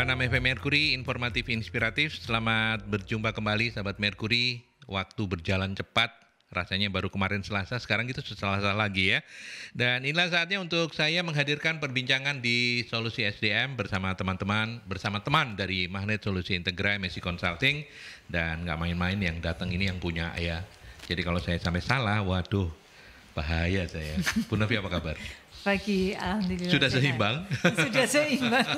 nama FM Mercury, informatif inspiratif. Selamat berjumpa kembali sahabat Mercury. Waktu berjalan cepat, rasanya baru kemarin Selasa, sekarang itu Selasa lagi ya. Dan inilah saatnya untuk saya menghadirkan perbincangan di Solusi SDM bersama teman-teman, bersama teman dari Magnet Solusi Integra MSI Consulting dan nggak main-main yang datang ini yang punya ya. Jadi kalau saya sampai salah, waduh bahaya saya. Bu Novi apa kabar? pagi alhamdulillah sudah seimbang sudah seimbang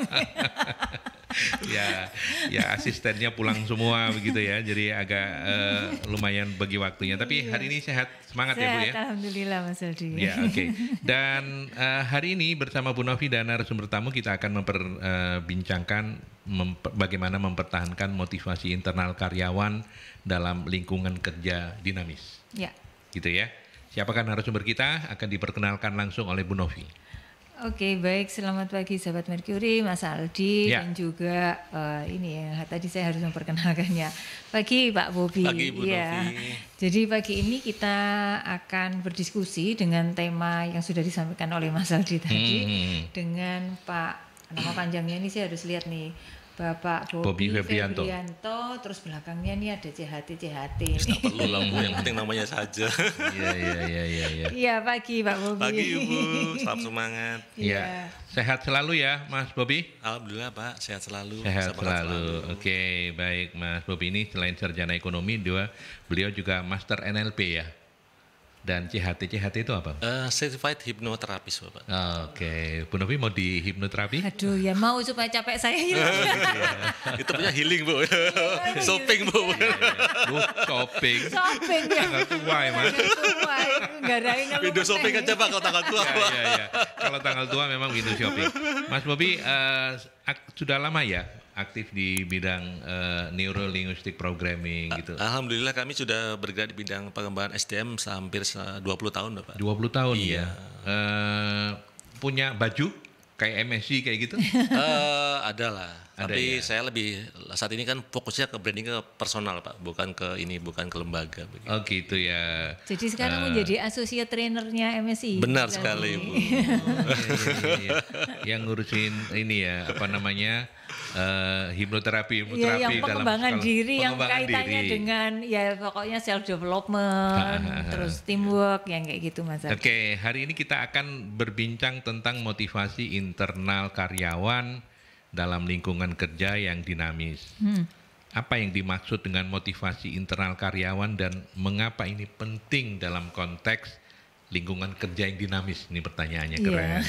ya ya asistennya pulang semua begitu ya jadi agak uh, lumayan bagi waktunya tapi iya. hari ini sehat semangat sehat, ya bu ya alhamdulillah mas Aldi ya oke okay. dan uh, hari ini bersama Bu Novi dan narasumber tamu kita akan memperbincangkan eh, uh, memper, bagaimana mempertahankan motivasi internal karyawan dalam lingkungan kerja dinamis ya gitu ya Siapakah narasumber kita akan diperkenalkan langsung oleh Bu Novi. Oke baik selamat pagi sahabat Mercury, Mas Aldi ya. dan juga uh, ini ya tadi saya harus memperkenalkannya. Pagi Pak Bobi. Pagi Bu ya. Novi. Jadi pagi ini kita akan berdiskusi dengan tema yang sudah disampaikan oleh Mas Aldi tadi hmm. dengan Pak nama panjangnya ini saya harus lihat nih Bapak Bobby, Bobby Febrianto. Febrianto. terus belakangnya nih ada CHT CHT. Tidak perlu lah yang penting namanya saja. Iya iya iya iya. Iya ya, pagi Pak Bobby. Pagi Ibu, salam semangat. Iya. Ya. Sehat selalu ya Mas Bobby. Alhamdulillah Pak, sehat selalu. Sehat selalu. selalu. Oke, okay, baik Mas Bobby ini selain sarjana ekonomi, dua beliau juga master NLP ya dan CHT. CHT itu apa? Uh, certified Hypnotherapist, Bapak. Ah, oke, okay. Bu Novi mau di hipnoterapi? Aduh, ya mau supaya capek saya hilang. Iya. itu punya healing, Bu. Iya. shopping, Bu. Iya, Bu, shopping. Shopping, ya. Tanggal tua, ya, Mas. Enggak ada yang Window shopping aja, Pak, kalau tanggal tua. Iya, iya, iya. Kalau tanggal tua memang window shopping. Mas Bobi, uh, sudah lama ya aktif di bidang uh, eh, neuro linguistic programming gitu. Alhamdulillah kami sudah bergerak di bidang pengembangan SDM hampir 20 tahun Pak. 20 tahun iya. ya. Uh, punya baju kayak MSC kayak gitu? uh, eh, ada lah. Ada Tapi ya? saya lebih saat ini kan fokusnya ke branding ke personal Pak, bukan ke ini, bukan ke lembaga begitu. Oh gitu ya. Jadi sekarang uh, menjadi associate trainernya MSI. Benar sekali Bu. oh, iya, iya, iya. Yang ngurusin ini ya apa namanya? uh, hipnoterapi, iya, hipnoterapi ya, yang dalam pengembangan skala, diri pengembangan yang kaitannya diri. dengan ya pokoknya self development, ha, ha, ha. terus teamwork yang kayak gitu Mas. Oke, okay, hari ini kita akan berbincang tentang motivasi internal karyawan dalam lingkungan kerja yang dinamis. Hmm. Apa yang dimaksud dengan motivasi internal karyawan dan mengapa ini penting dalam konteks lingkungan kerja yang dinamis? Ini pertanyaannya iya. keren. Yeah.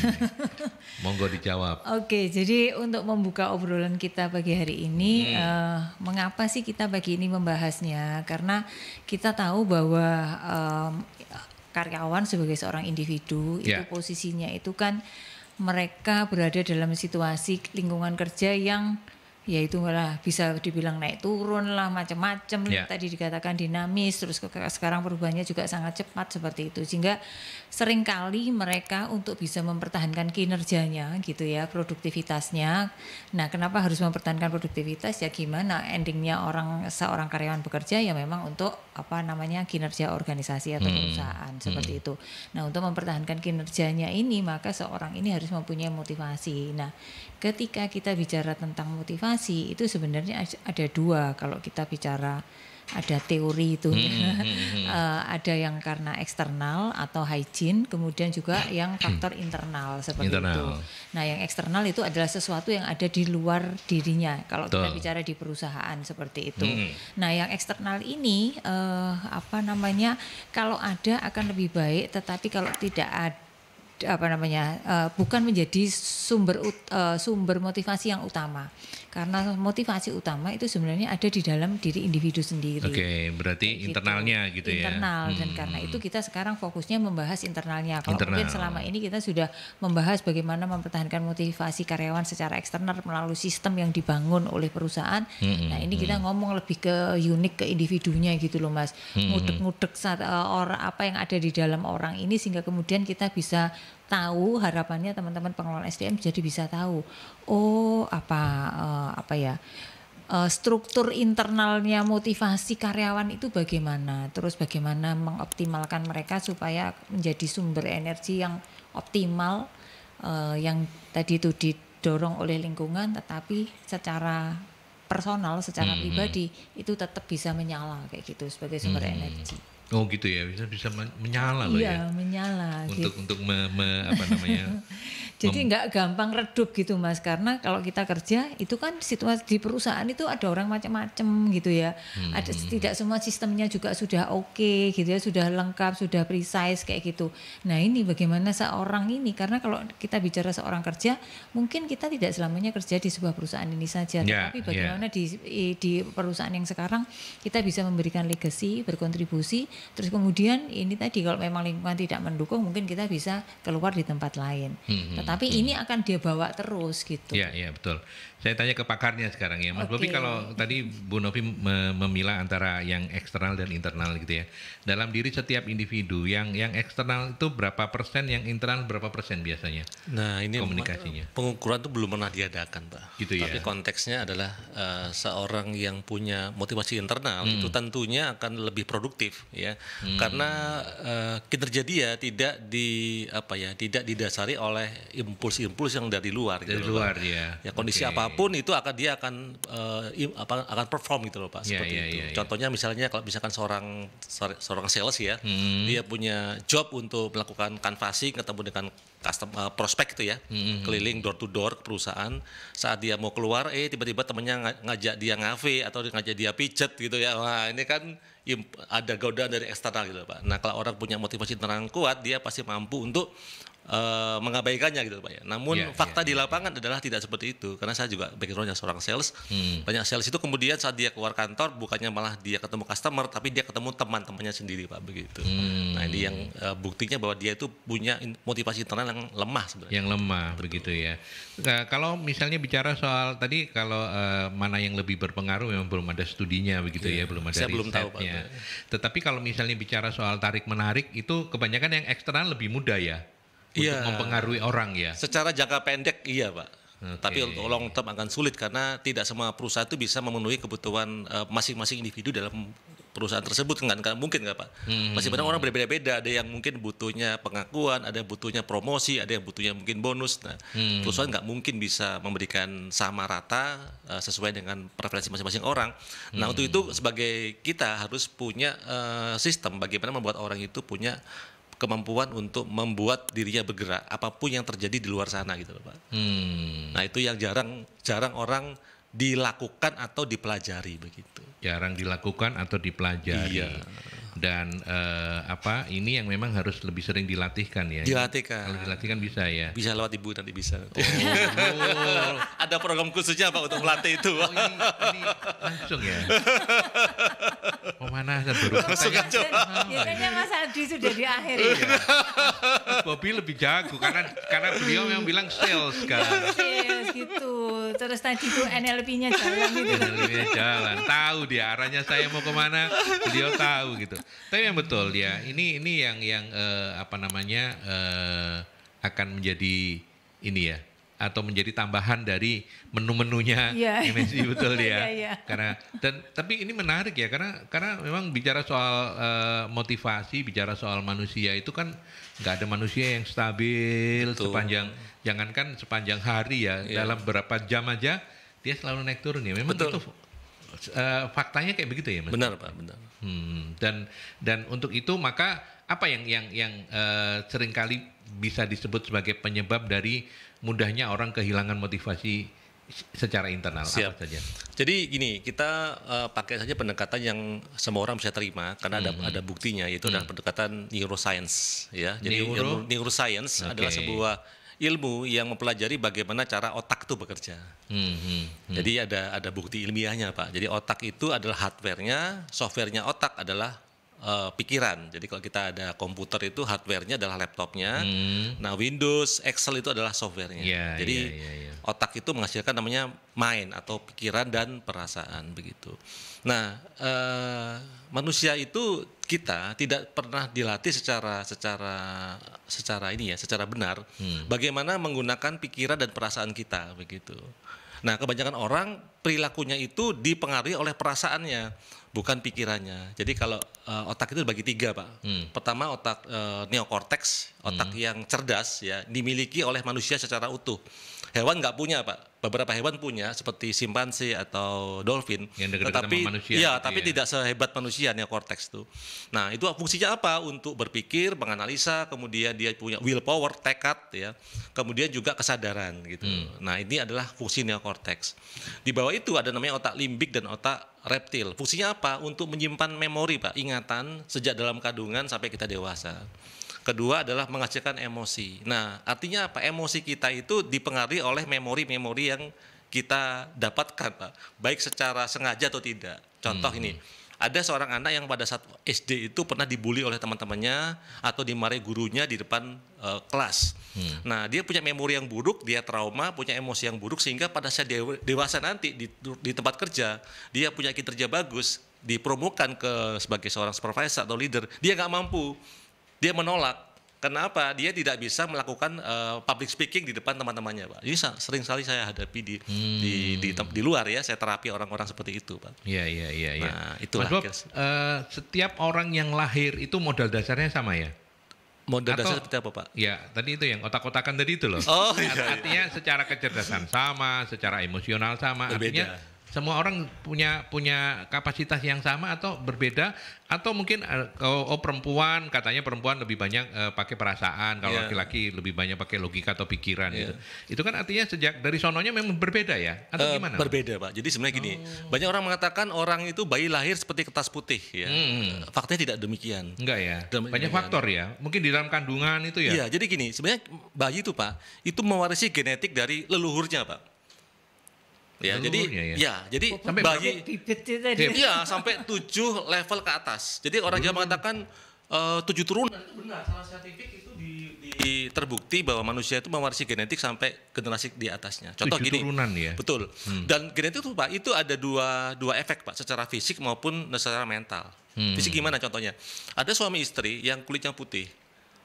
Monggo dijawab. Oke, okay, jadi untuk membuka obrolan kita pagi hari ini, hmm. uh, mengapa sih kita pagi ini membahasnya? Karena kita tahu bahwa um, karyawan sebagai seorang individu yeah. itu ya. posisinya itu kan mereka berada dalam situasi lingkungan kerja yang ya itu lah bisa dibilang naik turun lah macam-macam yeah. tadi dikatakan dinamis terus ke sekarang perubahannya juga sangat cepat seperti itu sehingga seringkali mereka untuk bisa mempertahankan kinerjanya gitu ya produktivitasnya nah kenapa harus mempertahankan produktivitas ya gimana endingnya orang seorang karyawan bekerja ya memang untuk apa namanya kinerja organisasi atau hmm. perusahaan seperti hmm. itu. Nah, untuk mempertahankan kinerjanya ini maka seorang ini harus mempunyai motivasi. Nah, ketika kita bicara tentang motivasi itu sebenarnya ada dua kalau kita bicara ada teori itu, hmm, hmm, uh, ada yang karena eksternal atau hygiene, kemudian juga yang faktor hmm. internal seperti internal. itu. Nah, yang eksternal itu adalah sesuatu yang ada di luar dirinya. Kalau Tuh. kita bicara di perusahaan seperti itu. Hmm. Nah, yang eksternal ini uh, apa namanya? Kalau ada akan lebih baik, tetapi kalau tidak ada apa namanya uh, bukan menjadi sumber uh, sumber motivasi yang utama karena motivasi utama itu sebenarnya ada di dalam diri individu sendiri. Oke, berarti gitu. internalnya gitu internal. ya. Internal hmm. dan karena itu kita sekarang fokusnya membahas internalnya. Kalau internal. mungkin selama ini kita sudah membahas bagaimana mempertahankan motivasi karyawan secara eksternal melalui sistem yang dibangun oleh perusahaan. Hmm. Nah, ini hmm, kita hmm. ngomong lebih ke unik ke individunya gitu loh, Mas. Hmm, hmm, Ngudek-ngudek hmm. saat uh, eh, orang apa yang ada di dalam orang ini sehingga kemudian kita bisa tahu harapannya teman-teman pengelola SDM jadi bisa tahu oh apa uh, apa ya uh, struktur internalnya motivasi karyawan itu bagaimana terus bagaimana mengoptimalkan mereka supaya menjadi sumber energi yang optimal uh, yang tadi itu didorong oleh lingkungan tetapi secara personal secara mm -hmm. pribadi itu tetap bisa menyala kayak gitu sebagai sumber mm -hmm. energi Oh gitu ya, bisa bisa menyala loh iya, ya. Iya, menyala. Untuk gitu. untuk me, me, apa namanya? Jadi nggak gampang redup gitu mas, karena kalau kita kerja itu kan situasi di perusahaan itu ada orang macam-macam gitu ya. Hmm. Ada tidak semua sistemnya juga sudah oke okay, gitu ya, sudah lengkap, sudah precise kayak gitu. Nah ini bagaimana seorang ini, karena kalau kita bicara seorang kerja, mungkin kita tidak selamanya kerja di sebuah perusahaan ini saja, yeah, ya, tapi ya. bagaimana yeah. di di perusahaan yang sekarang kita bisa memberikan legacy, berkontribusi, terus kemudian ini tadi kalau memang lingkungan tidak mendukung, mungkin kita bisa keluar di tempat lain. Hmm. hmm tetapi ini akan dia bawa terus gitu. Iya, iya betul. Saya tanya ke pakarnya sekarang ya, Mas okay. Bobi. Kalau tadi Bu Novi memilah antara yang eksternal dan internal gitu ya. Dalam diri setiap individu, yang yang eksternal itu berapa persen, yang internal berapa persen biasanya? Nah ini komunikasinya. Pengukuran itu belum pernah diadakan, Pak. Gitu Tapi ya. Tapi konteksnya adalah uh, seorang yang punya motivasi internal hmm. itu tentunya akan lebih produktif ya, hmm. karena uh, kinerja dia tidak di apa ya, tidak didasari oleh impuls-impuls yang dari luar. Dari gitu, luar ya. Ya kondisi okay. apa? apapun itu akan dia akan uh, apa, akan perform gitu loh Pak iya, seperti yeah, itu. Yeah, yeah. Contohnya misalnya kalau misalkan seorang seorang sales ya, hmm. dia punya job untuk melakukan canvassing ketemu dengan custom uh, prospek itu ya, hmm. keliling door to door perusahaan. Saat dia mau keluar eh tiba-tiba temennya ngajak dia ngafe atau ngajak dia pijet gitu ya. Wah, ini kan ada godaan dari eksternal gitu Pak. Nah, kalau orang punya motivasi internal kuat, dia pasti mampu untuk Eh, mengabaikannya gitu pak ya. Namun yeah, fakta yeah, di iya. lapangan yeah. adalah tidak seperti itu karena saya juga backgroundnya seorang sales. Hmm. Banyak sales itu kemudian saat dia keluar kantor bukannya malah dia ketemu customer tapi dia ketemu teman-temannya sendiri pak begitu. Hmm. Nah ini yang uh, buktinya bahwa dia itu punya motivasi internal yang lemah sebenarnya. Yang lemah Betul. begitu ya. Nah, kalau misalnya bicara soal tadi kalau uh, mana yang lebih berpengaruh memang belum ada studinya begitu yeah. ya belum ada saya belum tahu pak. Tetapi kalau misalnya bicara soal tarik menarik itu kebanyakan yang eksternal lebih mudah ya Iya. untuk ya. mempengaruhi orang ya. Secara jangka pendek iya pak. Okay. Tapi untuk long term akan sulit karena tidak semua perusahaan itu bisa memenuhi kebutuhan eh, masing-masing uh, individu dalam perusahaan tersebut kan nggak mungkin nggak pak hmm. masih banyak orang berbeda-beda ada yang mungkin butuhnya pengakuan ada yang butuhnya promosi ada yang butuhnya mungkin bonus nah hmm. perusahaan nggak mungkin bisa memberikan sama rata uh, sesuai dengan preferensi masing-masing orang nah untuk hmm. itu sebagai kita harus punya uh, sistem bagaimana membuat orang itu punya kemampuan untuk membuat dirinya bergerak apapun yang terjadi di luar sana gitu loh Pak. Hmm. Nah itu yang jarang jarang orang dilakukan atau dipelajari begitu. Jarang dilakukan atau dipelajari. Iya dan uh, apa ini yang memang harus lebih sering dilatihkan ya. Dilatihkan. Kalau dilatihkan bisa ya. Bisa lewat ibu nanti bisa. Oh. Ada program khususnya pak untuk melatih itu? Oh, ini, ini langsung ya. Pemanasan oh, baru. Langsung aja. Ah, iya. Biasanya Mas Adi sudah di akhir. Ya. Bobby lebih jago karena karena beliau yang bilang sales kan gitu terus tadi tuh NLP-nya jalan gitu NLP-nya jalan tahu dia arahnya saya mau kemana beliau tahu gitu tapi yang betul ya ini ini yang yang uh, apa namanya eh, akan menjadi ini ya atau menjadi tambahan dari menu-menunya yeah. MSI betul ya. yeah, yeah. Karena dan tapi ini menarik ya karena karena memang bicara soal uh, motivasi, bicara soal manusia itu kan nggak ada manusia yang stabil betul. sepanjang jangankan sepanjang hari ya yeah. dalam berapa jam aja dia selalu naik turun ya memang Betul. itu uh, faktanya kayak begitu ya mas benar pak benar hmm, dan dan untuk itu maka apa yang yang yang uh, seringkali bisa disebut sebagai penyebab dari mudahnya orang kehilangan motivasi secara internal Siap. apa saja. Jadi gini, kita uh, pakai saja pendekatan yang semua orang bisa terima karena ada hmm. ada buktinya yaitu hmm. adalah pendekatan neuroscience ya. Jadi Neuro? neuroscience okay. adalah sebuah ilmu yang mempelajari bagaimana cara otak itu bekerja. Hmm, hmm, hmm. Jadi ada ada bukti ilmiahnya pak. Jadi otak itu adalah hardwarenya, softwarenya otak adalah uh, pikiran. Jadi kalau kita ada komputer itu hardwarenya adalah laptopnya. Hmm. Nah Windows, Excel itu adalah softwarenya. Yeah, iya, Jadi yeah, yeah, yeah. otak itu menghasilkan namanya mind atau pikiran dan perasaan begitu. Nah, eh, manusia itu kita tidak pernah dilatih secara secara secara ini ya, secara benar hmm. bagaimana menggunakan pikiran dan perasaan kita begitu. Nah, kebanyakan orang perilakunya itu dipengaruhi oleh perasaannya, bukan pikirannya. Jadi kalau uh, otak itu dibagi tiga, Pak. Hmm. Pertama otak uh, neokorteks, otak hmm. yang cerdas ya, dimiliki oleh manusia secara utuh. Hewan nggak punya pak. Beberapa hewan punya seperti simpanse atau dolphin. Yang tetapi sama manusia, ya, tapi ya. tidak sehebat manusia nih korteks itu. Nah itu fungsinya apa? Untuk berpikir, menganalisa, kemudian dia punya willpower, tekad ya. Kemudian juga kesadaran gitu. Hmm. Nah ini adalah fungsi neokorteks. Di bawah itu ada namanya otak limbik dan otak reptil. Fungsinya apa? Untuk menyimpan memori, Pak, ingatan sejak dalam kandungan sampai kita dewasa. Kedua adalah menghasilkan emosi. Nah, artinya apa? Emosi kita itu dipengaruhi oleh memori-memori yang kita dapatkan, Pak. Baik secara sengaja atau tidak. Contoh hmm. ini, ada seorang anak yang pada saat SD itu pernah dibully oleh teman-temannya atau dimarahi gurunya di depan uh, kelas. Hmm. Nah, dia punya memori yang buruk, dia trauma, punya emosi yang buruk sehingga pada saat dewasa nanti di, di tempat kerja, dia punya kinerja bagus, dipromokan ke sebagai seorang supervisor atau leader, dia nggak mampu dia menolak. Kenapa? Dia tidak bisa melakukan uh, public speaking di depan teman-temannya, Pak. Jadi sering sekali saya hadapi di hmm. di, di, di luar ya, saya terapi orang-orang seperti itu, Pak. Iya, iya, iya, iya. Nah, itulah. Mas Bob, uh, setiap orang yang lahir itu modal dasarnya sama ya? Modal dasar seperti apa Pak? Ya tadi itu yang otak-otakan tadi itu loh. Oh iya. Artinya iya. secara kecerdasan sama, secara emosional sama. Berbeda. Artinya semua orang punya punya kapasitas yang sama atau berbeda atau mungkin oh, oh perempuan katanya perempuan lebih banyak uh, pakai perasaan kalau laki iya. laki-laki lebih banyak pakai logika atau pikiran yeah. gitu. Itu kan artinya sejak dari sononya memang berbeda ya atau uh, gimana? Berbeda, Pak. Jadi sebenarnya gini, oh. banyak orang mengatakan orang itu bayi lahir seperti kertas putih ya. Hmm. Faktanya tidak demikian. Enggak ya. banyak faktor ya. Mungkin di dalam kandungan itu ya. Iya, jadi gini, sebenarnya bayi itu Pak, itu mewarisi genetik dari leluhurnya, Pak. Ya, jadi ya. ya, jadi sampai bayi ya sampai tujuh level ke atas. Jadi orang yang hmm. mengatakan eh, tujuh turunan itu benar, salah itu di, di terbukti bahwa manusia itu mewarisi genetik sampai generasi di atasnya. Contoh tujuh gini. turunan ya. Betul. Hmm. Dan genetik itu Pak, itu ada dua dua efek Pak, secara fisik maupun secara mental. Hmm. Fisik gimana contohnya? Ada suami istri yang kulitnya putih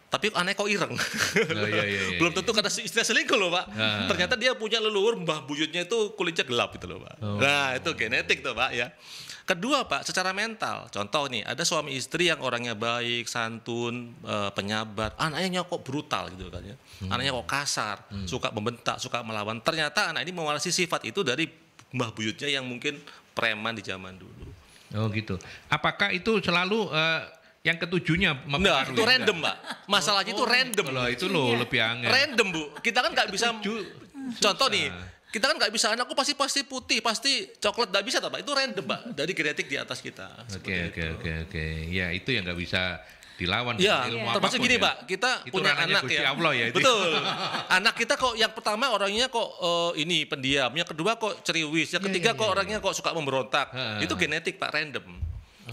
tapi aneh kok ireng. Oh, iya, iya, iya, Belum iya. tentu kata istri selingkuh loh pak. Nah. Ternyata dia punya leluhur mbah buyutnya itu kulitnya gelap gitu loh pak. Oh. Nah itu genetik tuh pak ya. Kedua pak, secara mental. Contoh nih, ada suami istri yang orangnya baik, santun, eh, penyabar. Anaknya kok brutal gitu kan ya. Hmm. Anaknya kok kasar, hmm. suka membentak, suka melawan. Ternyata anak ini mewarisi sifat itu dari mbah buyutnya yang mungkin preman di zaman dulu. Oh gitu. Apakah itu selalu... uh yang ketujuhnya nah, itu random, Mbak. Masalahnya oh, itu random. Kalau itu lo iya. lebih angin. Random, Bu. Kita kan nggak bisa contoh nih, nah. kita kan nggak bisa anakku pasti pasti putih pasti coklat nggak bisa pak itu random mbak dari genetik di atas kita oke oke oke oke ya itu yang nggak bisa dilawan ya ilmu termasuk gini ya. pak kita itu punya anak ya Allah ya betul anak kita kok yang pertama orangnya kok uh, ini pendiam yang kedua kok ceriwis yang iya, ketiga ya, ya, ya, kok iya, orangnya kok suka memberontak ha. itu genetik pak random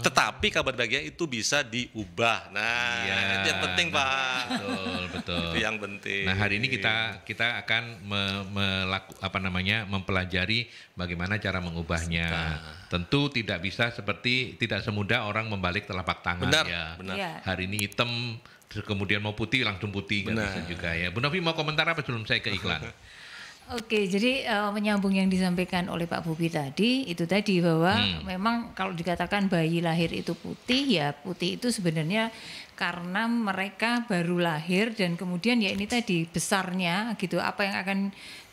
tetapi kabar bahagia itu bisa diubah. Nah, ya, itu yang penting, Pak. Betul, betul. itu yang penting. Nah, hari ini kita kita akan me, melaku, apa namanya? mempelajari bagaimana cara mengubahnya. Nah. Tentu tidak bisa seperti tidak semudah orang membalik telapak tangan benar, ya. Benar. Ya. Hari ini hitam kemudian mau putih langsung putih benar. bisa juga ya. Bu Novi mau komentar apa sebelum saya ke iklan? Oke, jadi uh, menyambung yang disampaikan oleh Pak Bubi tadi, itu tadi bahwa hmm. memang kalau dikatakan bayi lahir itu putih, ya putih itu sebenarnya karena mereka baru lahir dan kemudian ya ini tadi besarnya gitu, apa yang akan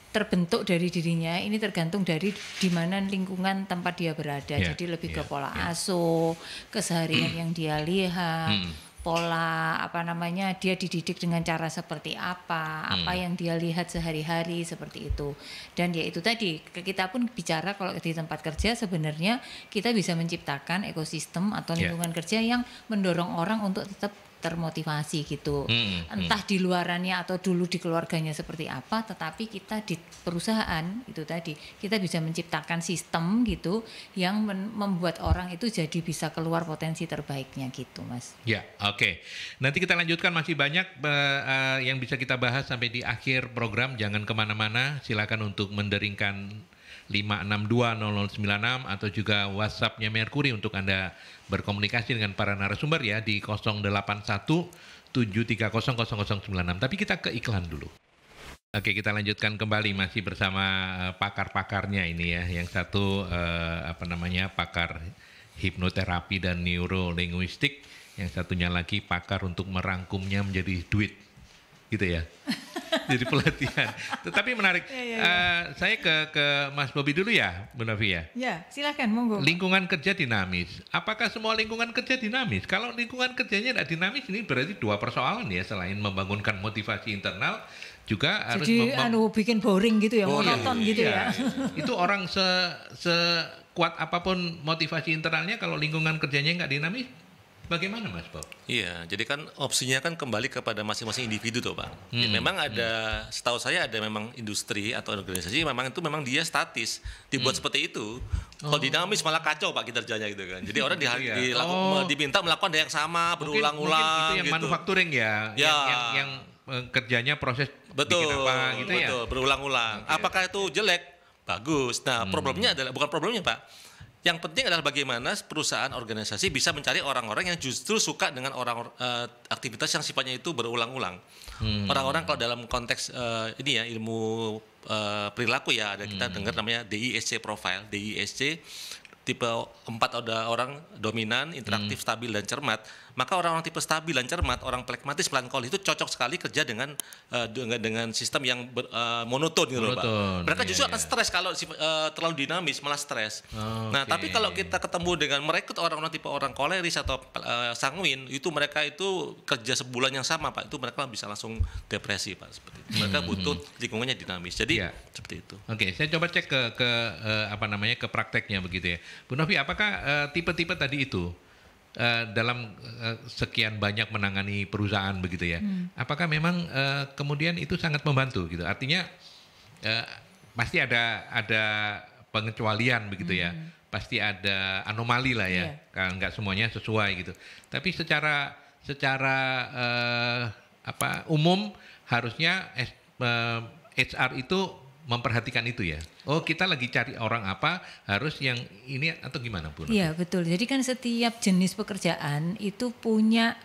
terbentuk dari dirinya ini tergantung dari di mana lingkungan tempat dia berada. Yeah, jadi lebih yeah, ke iya, pola yeah. asuh, keseharian yang dia lihat. Hmm pola apa namanya dia dididik dengan cara seperti apa hmm. apa yang dia lihat sehari-hari seperti itu dan ya itu tadi kita pun bicara kalau di tempat kerja sebenarnya kita bisa menciptakan ekosistem atau ya. lingkungan yeah. kerja yang mendorong orang untuk tetap termotivasi gitu. Hmm, Entah di luarannya atau dulu di keluarganya seperti apa, tetapi kita di perusahaan itu tadi kita bisa menciptakan sistem gitu yang membuat orang itu jadi bisa keluar potensi terbaiknya gitu, Mas. Ya, oke. Okay. Nanti kita lanjutkan masih banyak uh, uh, yang bisa kita bahas sampai di akhir program. Jangan kemana-mana. Silakan untuk menderingkan 5620096 atau juga WhatsAppnya Merkuri untuk Anda berkomunikasi dengan para narasumber ya di 0817300096. Tapi kita ke iklan dulu. Oke, kita lanjutkan kembali masih bersama eh, pakar-pakarnya ini ya. Yang satu eh, apa namanya? pakar hipnoterapi dan neurolinguistik, yang satunya lagi pakar untuk merangkumnya menjadi duit. Gitu ya. jadi pelatihan. Tetapi menarik. Ya, ya, ya. Uh, saya ke ke Mas Bobi dulu ya, Bu Novi ya. Ya, silakan monggo. Lingkungan kerja dinamis. Apakah semua lingkungan kerja dinamis? Kalau lingkungan kerjanya tidak dinamis ini berarti dua persoalan ya selain membangunkan motivasi internal juga harus Jadi anu bikin boring gitu ya, monoton monoton iya, gitu iya. ya. Itu orang se se kuat apapun motivasi internalnya kalau lingkungan kerjanya nggak dinamis Bagaimana Mas Bob? Iya, jadi kan opsinya kan kembali kepada masing-masing individu tuh Pak. Ya, hmm. Ya, memang hmm. ada, hmm. setahu saya ada memang industri atau organisasi memang itu memang dia statis dibuat hmm. seperti itu. Kalau oh. dinamis malah kacau Pak kinerjanya gitu kan. Jadi orang di, iya. dilaku, oh. diminta melakukan yang sama berulang-ulang. Mungkin, itu yang gitu. manufacturing ya, ya. yang, yang, yang eh, kerjanya proses betul, bikin apa gitu betul, ya. Betul, berulang-ulang. Okay. Apakah itu jelek? Bagus. Nah, hmm. problemnya adalah bukan problemnya Pak yang penting adalah bagaimana perusahaan organisasi bisa mencari orang-orang yang justru suka dengan orang uh, aktivitas yang sifatnya itu berulang-ulang. Hmm. Orang-orang kalau dalam konteks uh, ini ya ilmu uh, perilaku ya ada kita hmm. dengar namanya DISC profile. DISC tipe empat ada orang dominan, interaktif, hmm. stabil dan cermat, maka orang-orang tipe stabil dan cermat, orang plekmatis, melankolis itu cocok sekali kerja dengan uh, dengan dengan sistem yang ber, uh, monoton gitu Pak. Mereka iya, justru iya. akan stres kalau uh, terlalu dinamis malah stres. Oh, nah, okay. tapi kalau kita ketemu dengan merekrut orang-orang tipe orang koleris atau uh, sanguin, itu mereka itu kerja sebulan yang sama, Pak. Itu mereka bisa langsung depresi, Pak, seperti itu. Mereka hmm. butuh lingkungannya dinamis. Jadi yeah. seperti itu. Oke, okay, saya coba cek ke ke uh, apa namanya ke prakteknya begitu ya. Bu Novi, apakah eh, tipe-tipe uh, tadi itu uh, dalam uh, sekian banyak menangani perusahaan begitu ya, hmm. apakah memang uh, kemudian itu sangat membantu gitu? Artinya uh, pasti ada ada pengecualian begitu ya. hmm. ya, pasti ada anomali lah ya, yeah. nggak semuanya sesuai gitu. Tapi secara secara uh, apa umum harusnya HR itu memperhatikan itu ya. Oh, kita lagi cari orang apa, harus yang ini atau gimana pun. Iya, betul. Jadi kan setiap jenis pekerjaan itu punya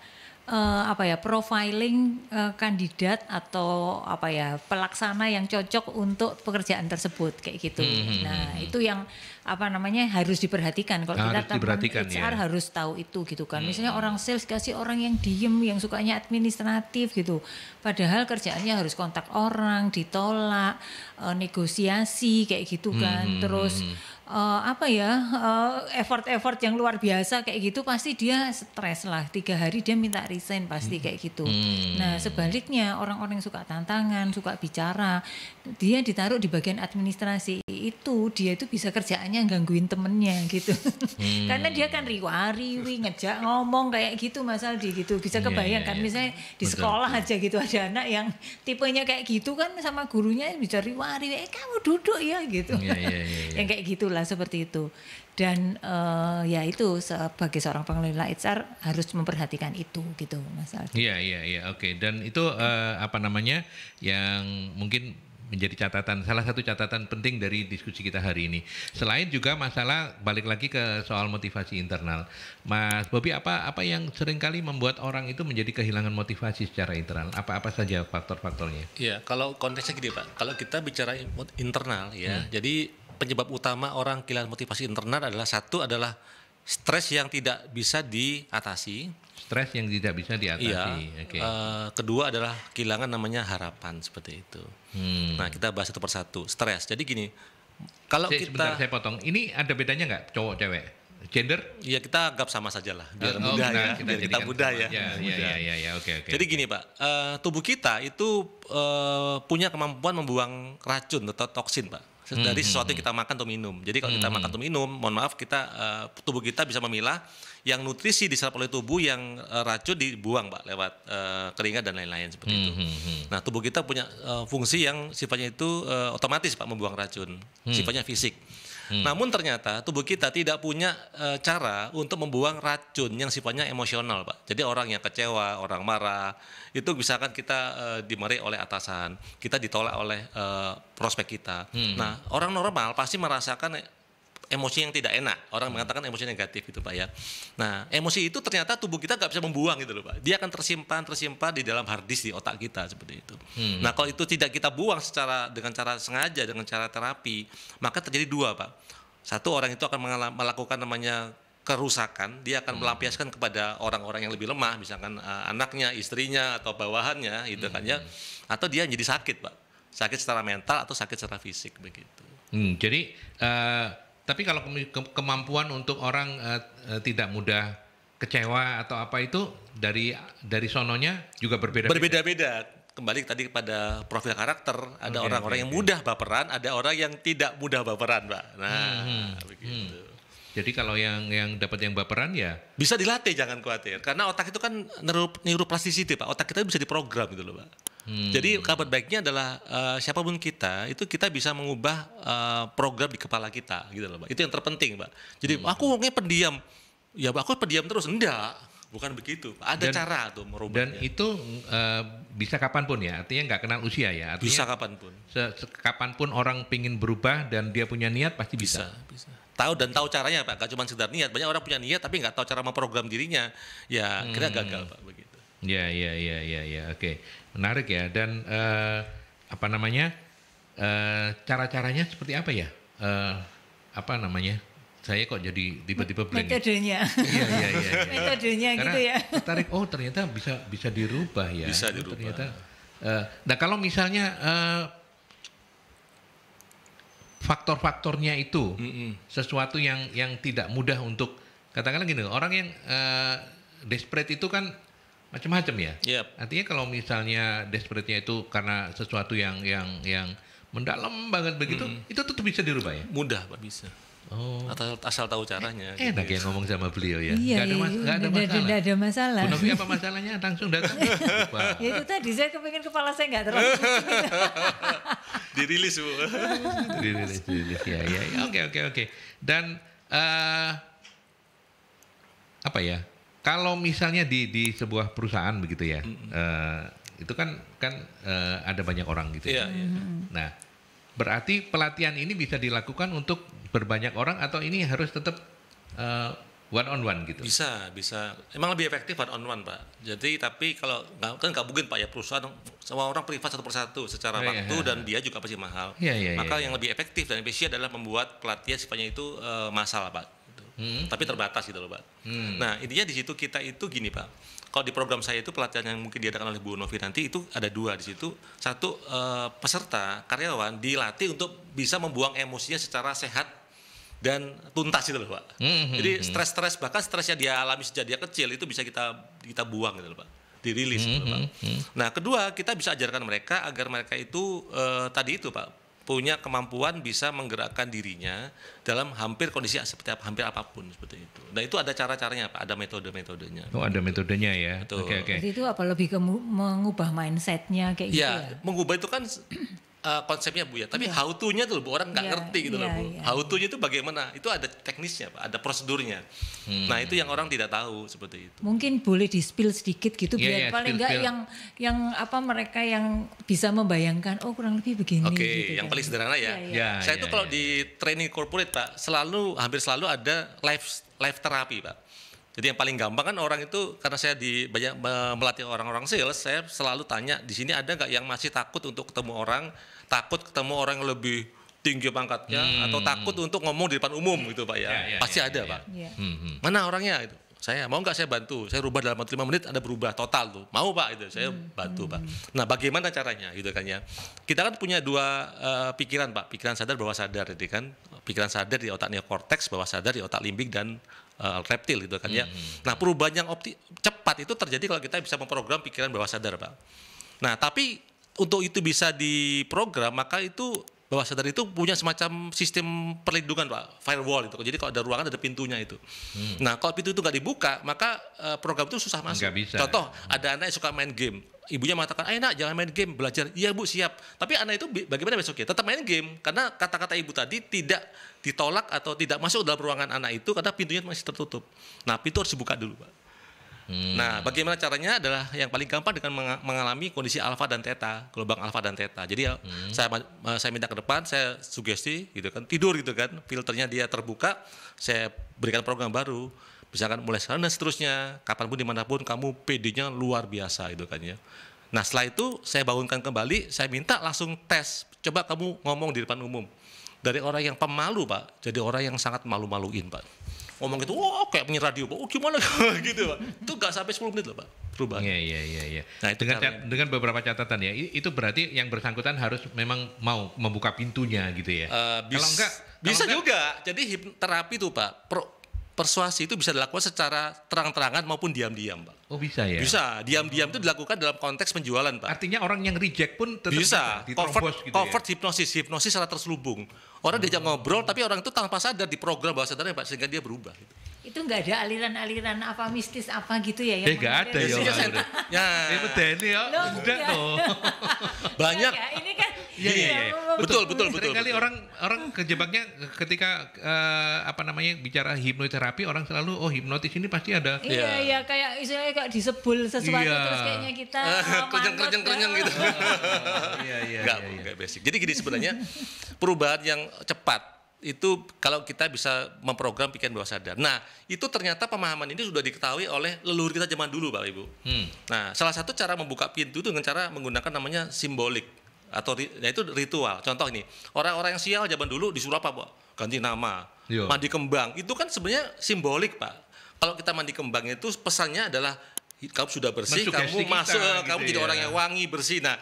uh, apa ya profiling uh, kandidat atau apa ya pelaksana yang cocok untuk pekerjaan tersebut kayak gitu. Hmm. hmm nah, hmm, hmm. itu yang apa namanya harus diperhatikan kalau kita diperhatikan, HR ya. harus tahu itu gitu kan. Hmm. Misalnya orang sales kasih orang yang diem yang sukanya administratif gitu. Padahal kerjaannya harus kontak orang, ditolak, eh, negosiasi kayak gitu kan. Hmm. Terus uh, apa ya eh, effort-effort uh, yang luar biasa kayak gitu pasti dia stres lah tiga hari dia minta resign pasti hmm. kayak gitu hmm. nah sebaliknya orang-orang yang suka tantangan suka bicara dia ditaruh di bagian administrasi itu dia itu bisa kerjaannya gangguin temennya gitu hmm. karena dia kan riwari riwi ngejak ngomong kayak gitu Mas Aldi gitu bisa iya, kebayang kan yeah, yeah, yeah. misalnya di Betul. sekolah aja gitu ada anak yang tipenya kayak gitu kan sama gurunya bicara riwari eh kamu duduk ya gitu yeah, yeah, yeah, yeah. yang kayak gitulah lah seperti itu. Dan uh, ya itu sebagai seorang pengelola HR harus memperhatikan itu gitu Mas Aldi. Iya iya iya oke okay. dan itu uh, apa namanya yang mungkin menjadi catatan salah satu catatan penting dari diskusi kita hari ini. Selain juga masalah balik lagi ke soal motivasi internal. Mas Bobi apa apa yang seringkali membuat orang itu menjadi kehilangan motivasi secara internal? Apa-apa saja faktor-faktornya? Iya, kalau konteksnya gini, Pak. Kalau kita bicara internal ya. Hmm. Jadi penyebab utama orang kehilangan motivasi internal adalah satu adalah stres yang tidak bisa diatasi. Stres yang tidak bisa diatasi. Iya. Okay. Uh, eh, kedua adalah kehilangan namanya harapan seperti itu. Hmm. Nah kita bahas satu persatu. Stres. Jadi gini, kalau saya, kita saya potong. Ini ada bedanya nggak cowok cewek? Gender? Iya kita anggap sama saja lah. Biar oh, mudah ya. Kita kita ya. Ya, ya, mudah ya. Iya iya iya. ya, ya, Oke, oke. Jadi gini pak, uh, tubuh kita itu uh, punya kemampuan membuang racun atau toksin pak dari hmm, sesuatu hmm, yang hmm. kita makan atau minum. Jadi kalau kita makan atau minum, mohon maaf kita uh, tubuh kita bisa memilah yang nutrisi diserap oleh tubuh, yang uh, racun dibuang, Pak, lewat uh, keringat dan lain-lain seperti itu. Nah, tubuh kita punya uh, fungsi yang sifatnya itu uh, otomatis, Pak, membuang racun. Sifatnya fisik. Hmm. Namun ternyata tubuh kita tidak punya e, cara untuk membuang racun yang sifatnya emosional, Pak. Jadi orang yang kecewa, orang marah, itu misalkan kita e, dimarahi oleh atasan, kita ditolak oleh e, prospek kita. Hmm. Nah, orang normal pasti merasakan emosi yang tidak enak. Orang hmm. mengatakan emosi negatif gitu Pak ya. Nah emosi itu ternyata tubuh kita nggak bisa membuang gitu loh Pak. Dia akan tersimpan tersimpan di dalam harddisk di otak kita seperti itu. Hmm. Nah kalau itu tidak kita buang secara dengan cara sengaja dengan cara terapi maka terjadi dua Pak. Satu orang itu akan melakukan namanya kerusakan dia akan hmm. melampiaskan kepada orang-orang yang lebih lemah misalkan uh, anaknya istrinya atau bawahannya gitu hmm. kan ya hmm. atau dia jadi sakit pak sakit secara mental atau sakit secara fisik begitu hmm, jadi uh, tapi kalau ke kemampuan untuk orang uh, uh, tidak mudah kecewa atau apa itu dari dari sononya juga berbeda. Berbeda-beda. Kembali tadi kepada profil karakter, ada orang-orang okay, okay, yang mudah baperan, ada orang yang tidak mudah baperan, Pak. Nah, hmm, hmm, hmm. begitu. Hmm. Jadi kalau yang yang dapat yang baperan ya bisa dilatih jangan khawatir karena otak itu kan neuroplasticity Pak. Otak kita bisa diprogram gitu loh, Pak. Hmm. Jadi kabar baiknya adalah uh, siapapun kita itu kita bisa mengubah uh, program di kepala kita gitu loh, Pak. Itu yang terpenting, Pak. Jadi hmm. aku orangnya pendiam. Ya, Mbak, aku pendiam terus enggak. Bukan begitu. Ada dan, cara tuh merubah. Dan itu uh, bisa kapanpun ya, artinya nggak kenal usia ya. Artinya bisa kapanpun. Se -se kapanpun orang pingin berubah dan dia punya niat pasti bisa. Bisa, bisa. Tahu dan tahu caranya Pak, gak cuma sekedar niat. Banyak orang punya niat tapi nggak tahu cara memprogram dirinya. Ya, hmm. gagal Pak begitu. Ya, ya, ya, ya, ya. Oke. Okay. Menarik ya. Dan uh, apa namanya? Uh, cara-caranya seperti apa ya? Uh, apa namanya? Saya kok jadi tiba-tiba blank. Metodenya. Iya, iya, iya, iya. Metodenya Karena gitu ya. Tertarik, oh ternyata bisa bisa dirubah ya. Bisa dirubah. ternyata. Uh, nah kalau misalnya uh, faktor-faktornya itu mm -hmm. sesuatu yang yang tidak mudah untuk katakanlah gini orang yang uh, desperate itu kan macam-macam ya. Yep. Artinya kalau misalnya desperate-nya itu karena sesuatu yang yang yang mendalam banget begitu, hmm. itu tetap bisa dirubah ya. Mudah, Pak bisa. Oh. Atau asal tahu caranya. Eh, gitu enak gitu. ya ngomong sama beliau ya. Iya, gak ada, iya, mas iya, gak ada masalah. Gak ada masalah. Bu Novi apa masalahnya? Langsung datang. ya itu tadi saya kepingin kepala saya nggak terlalu. dirilis bu. dirilis, dirilis ya, ya, ya. Oke, oke, oke. Dan uh, apa ya? kalau misalnya di di sebuah perusahaan begitu ya, mm-hmm. uh, itu kan kan uh, ada banyak orang gitu. Yeah, ya. yeah. Iya. Nah, berarti pelatihan ini bisa dilakukan untuk berbanyak orang atau ini harus tetap uh, eh, one on one gitu? Bisa, bisa. Emang lebih efektif one on one pak. Jadi tapi kalau kan nggak mungkin pak ya perusahaan semua orang privat satu persatu secara oh, waktu iya. dan biaya juga pasti mahal. Iya, iya, Maka iya. yang lebih efektif dan efisien adalah membuat pelatihan sifatnya itu uh, masal pak hmm. tapi terbatas gitu loh pak. Hmm. Nah intinya di situ kita itu gini pak, kalau di program saya itu pelatihan yang mungkin diadakan oleh Bu Novi nanti itu ada dua di situ. Satu eh, peserta karyawan dilatih untuk bisa membuang emosinya secara sehat dan tuntas gitu loh pak. Hmm, hmm Jadi hmm. stres-stres bahkan stres yang dia alami sejak dia kecil itu bisa kita kita buang gitu loh pak dirilis. Mm -hmm. Gitu pak. Hmm, nah, kedua kita bisa ajarkan mereka agar mereka itu uh, tadi itu Pak punya kemampuan bisa menggerakkan dirinya dalam hampir kondisi seperti apa, hampir apapun seperti itu. Nah itu ada cara-caranya, ada metode-metodenya. Oh ada metodenya ya. Oke Okay, okay. itu apa lebih ke mengubah mindsetnya kayak gitu ya, gitu ya? Mengubah itu kan uh, konsepnya bu ya tapi yeah. how to nya tuh bu orang nggak yeah, ngerti gitu yeah, loh bu yeah. how to nya itu bagaimana itu ada teknisnya pak ada prosedurnya hmm. nah itu yang orang tidak tahu seperti itu mungkin boleh di spill sedikit gitu yeah, biar yeah, paling nggak yang yang apa mereka yang bisa membayangkan oh kurang lebih begini oke okay, gitu, yang kan. paling gitu. sederhana ya yeah, iya. yeah. Yeah, saya yeah, itu ya, kalau yeah. di training corporate pak selalu hampir selalu ada live live terapi pak jadi yang paling gampang kan orang itu karena saya di banyak melatih orang-orang sales, saya selalu tanya di sini ada nggak yang masih takut untuk ketemu orang takut ketemu orang yang lebih tinggi pangkatnya hmm. atau takut untuk ngomong di depan umum gitu pak ya, ya, ya pasti ya, ada ya, pak ya. ya. Hmm, hmm. mana orangnya itu saya mau nggak saya bantu saya rubah dalam lima menit ada berubah total tuh mau pak itu saya hmm. bantu pak hmm. nah bagaimana caranya gitu kan ya kita kan punya dua uh, pikiran pak pikiran sadar bawah sadar jadi gitu kan pikiran sadar di otak neokorteks bawah sadar di otak limbik dan uh, reptil gitu kan ya hmm. nah perubahan yang opti cepat itu terjadi kalau kita bisa memprogram pikiran bawah sadar pak nah tapi untuk itu bisa diprogram maka itu bawah sadar itu punya semacam sistem perlindungan pak firewall itu jadi kalau ada ruangan ada pintunya itu hmm. nah kalau pintu itu nggak dibuka maka eh, program itu susah masuk nggak bisa. contoh ya. hmm. ada anak yang suka main game ibunya mengatakan ayo nak jangan main game belajar iya bu siap tapi anak itu bagaimana besoknya tetap main game karena kata-kata ibu tadi tidak ditolak atau tidak masuk dalam ruangan anak itu karena pintunya masih tertutup nah pintu harus dibuka dulu pak Hmm. Nah, bagaimana caranya adalah yang paling gampang dengan mengalami kondisi alfa dan theta, gelombang alfa dan theta. Jadi ya, hmm. saya saya minta ke depan, saya sugesti gitu kan, tidur gitu kan, filternya dia terbuka, saya berikan program baru. Misalkan mulai sekarang dan seterusnya, kapanpun dimanapun kamu PD-nya luar biasa gitu kan ya. Nah setelah itu saya bangunkan kembali, saya minta langsung tes. Coba kamu ngomong di depan umum. Dari orang yang pemalu pak, jadi orang yang sangat malu-maluin pak ngomong gitu, wah kayak punya radio, oh gimana gitu pak. Itu nggak sampai 10 menit loh pak berubah. Iya iya iya. Ya. Nah, dengan caranya. dengan beberapa catatan ya, itu berarti yang bersangkutan harus memang mau membuka pintunya gitu ya. Uh, bis, kalau enggak bisa enggak, juga. Jadi terapi tuh pak, pro, persuasi itu bisa dilakukan secara terang-terangan maupun diam-diam pak. Oh bisa ya? Bisa, diam-diam itu dilakukan dalam konteks penjualan pak. Artinya orang yang reject pun tetap bisa. covert, gitu covert ya? hipnosis, hipnosis secara terselubung Orang diajak ngobrol, tapi orang itu tanpa sadar diprogram bahwa sadarnya Pak, sehingga dia berubah. Gitu. Itu enggak ada aliran-aliran apa mistis apa gitu ya? Eh enggak ada ya. Ya, ini ya, udah tuh. Banyak. Ya, ini kan Iya iya, iya iya iya. Betul betul betul. Kali orang orang kejebaknya ketika uh, apa namanya bicara hipnoterapi orang selalu oh hipnotis ini pasti ada. Iya yeah. iya kayak istilahnya kayak disebul sesuatu yeah. terus kayaknya kita oh, kenceng kenceng ya. gitu. Iya iya. Enggak iya, enggak basic. Jadi gini sebenarnya perubahan yang cepat itu kalau kita bisa memprogram pikiran bawah sadar. Nah, itu ternyata pemahaman ini sudah diketahui oleh leluhur kita zaman dulu, Bapak Ibu. Hmm. Nah, salah satu cara membuka pintu itu dengan cara menggunakan namanya simbolik atau ya itu ritual. Contoh ini, orang-orang yang sial zaman dulu disuruh apa, Pak? Ganti nama. Yo. Iya. Mandi kembang. Itu kan sebenarnya simbolik, Pak. Kalau kita mandi kembang itu pesannya adalah kamu sudah bersih, kamu masuk, kita, kamu gitu jadi ya. orang yang wangi, bersih. Nah,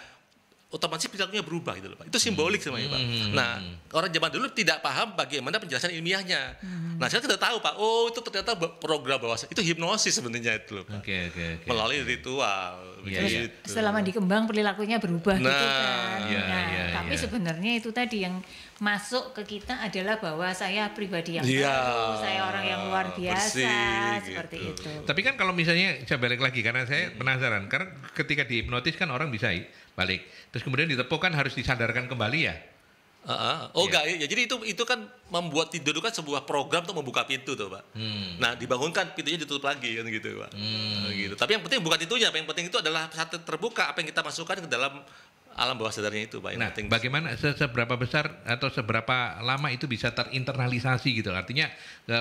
otomatis perilakunya berubah gitu loh Pak. Itu simbolik hmm. semuanya Pak. Hmm. hmm. Nah, orang zaman dulu tidak paham bagaimana penjelasan ilmiahnya. Hmm. Nah, saya tidak tahu Pak, oh itu ternyata program bawah itu hipnosis sebenarnya itu loh Pak. Okay, okay, Melalui okay. ritual yeah, iya, iya. Yeah. Selama dikembang perilakunya berubah gitu, nah, gitu kan. Yeah, nah, yeah, tapi yeah. sebenarnya itu tadi yang masuk ke kita adalah bahwa saya pribadi yang yeah, baru, saya orang yang luar biasa bersih, seperti gitu. itu. Tapi kan kalau misalnya saya balik lagi karena saya penasaran, karena ketika dihipnotis kan orang bisa balik. Terus kemudian ditepuk kan harus disandarkan kembali ya. Uh, huh Oh iya. enggak yeah. ya. Jadi itu itu kan membuat tidur kan sebuah program untuk membuka pintu tuh, Pak. Hmm. Nah, dibangunkan pintunya ditutup lagi kan gitu, Pak. Hmm. Nah, gitu. Tapi yang penting bukan pintunya. yang penting itu adalah saat terbuka apa yang kita masukkan ke dalam alam bawah sadarnya itu, Pak. nah, penting bagaimana seberapa besar atau seberapa lama itu bisa terinternalisasi gitu. Artinya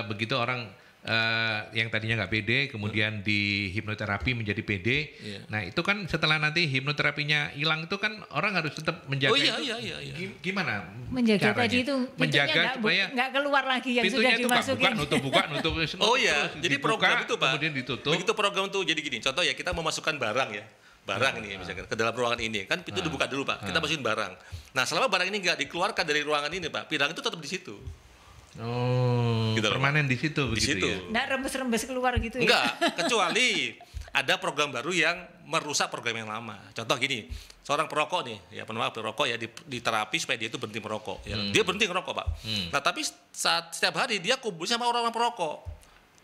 begitu orang uh, yang tadinya nggak pede kemudian hmm. di hipnoterapi menjadi pede. Yeah. Nah, itu kan setelah nanti hipnoterapinya hilang itu kan orang harus tetap menjaga. Oh iya itu. iya iya. iya. Gimana? Menjaga caranya? tadi itu menjaga gak, supaya nggak keluar lagi yang sudah itu dimasukin. Buka, nutup buka, nutup. oh iya, jadi dibuka, program itu Pak. Kemudian ditutup. Begitu program itu jadi gini, contoh ya kita memasukkan barang ya barang ini ya, misalkan ke dalam ruangan ini kan pintu ah. dibuka dulu pak kita ah. masukin barang nah selama barang ini nggak dikeluarkan dari ruangan ini pak pirang itu tetap di situ Oh, gitu permanen di situ di situ. Ya? Nah, rembes-rembes keluar gitu Enggak, ya? kecuali ada program baru yang merusak program yang lama. Contoh gini, seorang perokok nih, ya penolak perokok ya di, di supaya dia itu berhenti merokok. Ya. Hmm. Dia berhenti merokok pak. Hmm. Nah tapi saat setiap hari dia kumpul sama orang-orang perokok.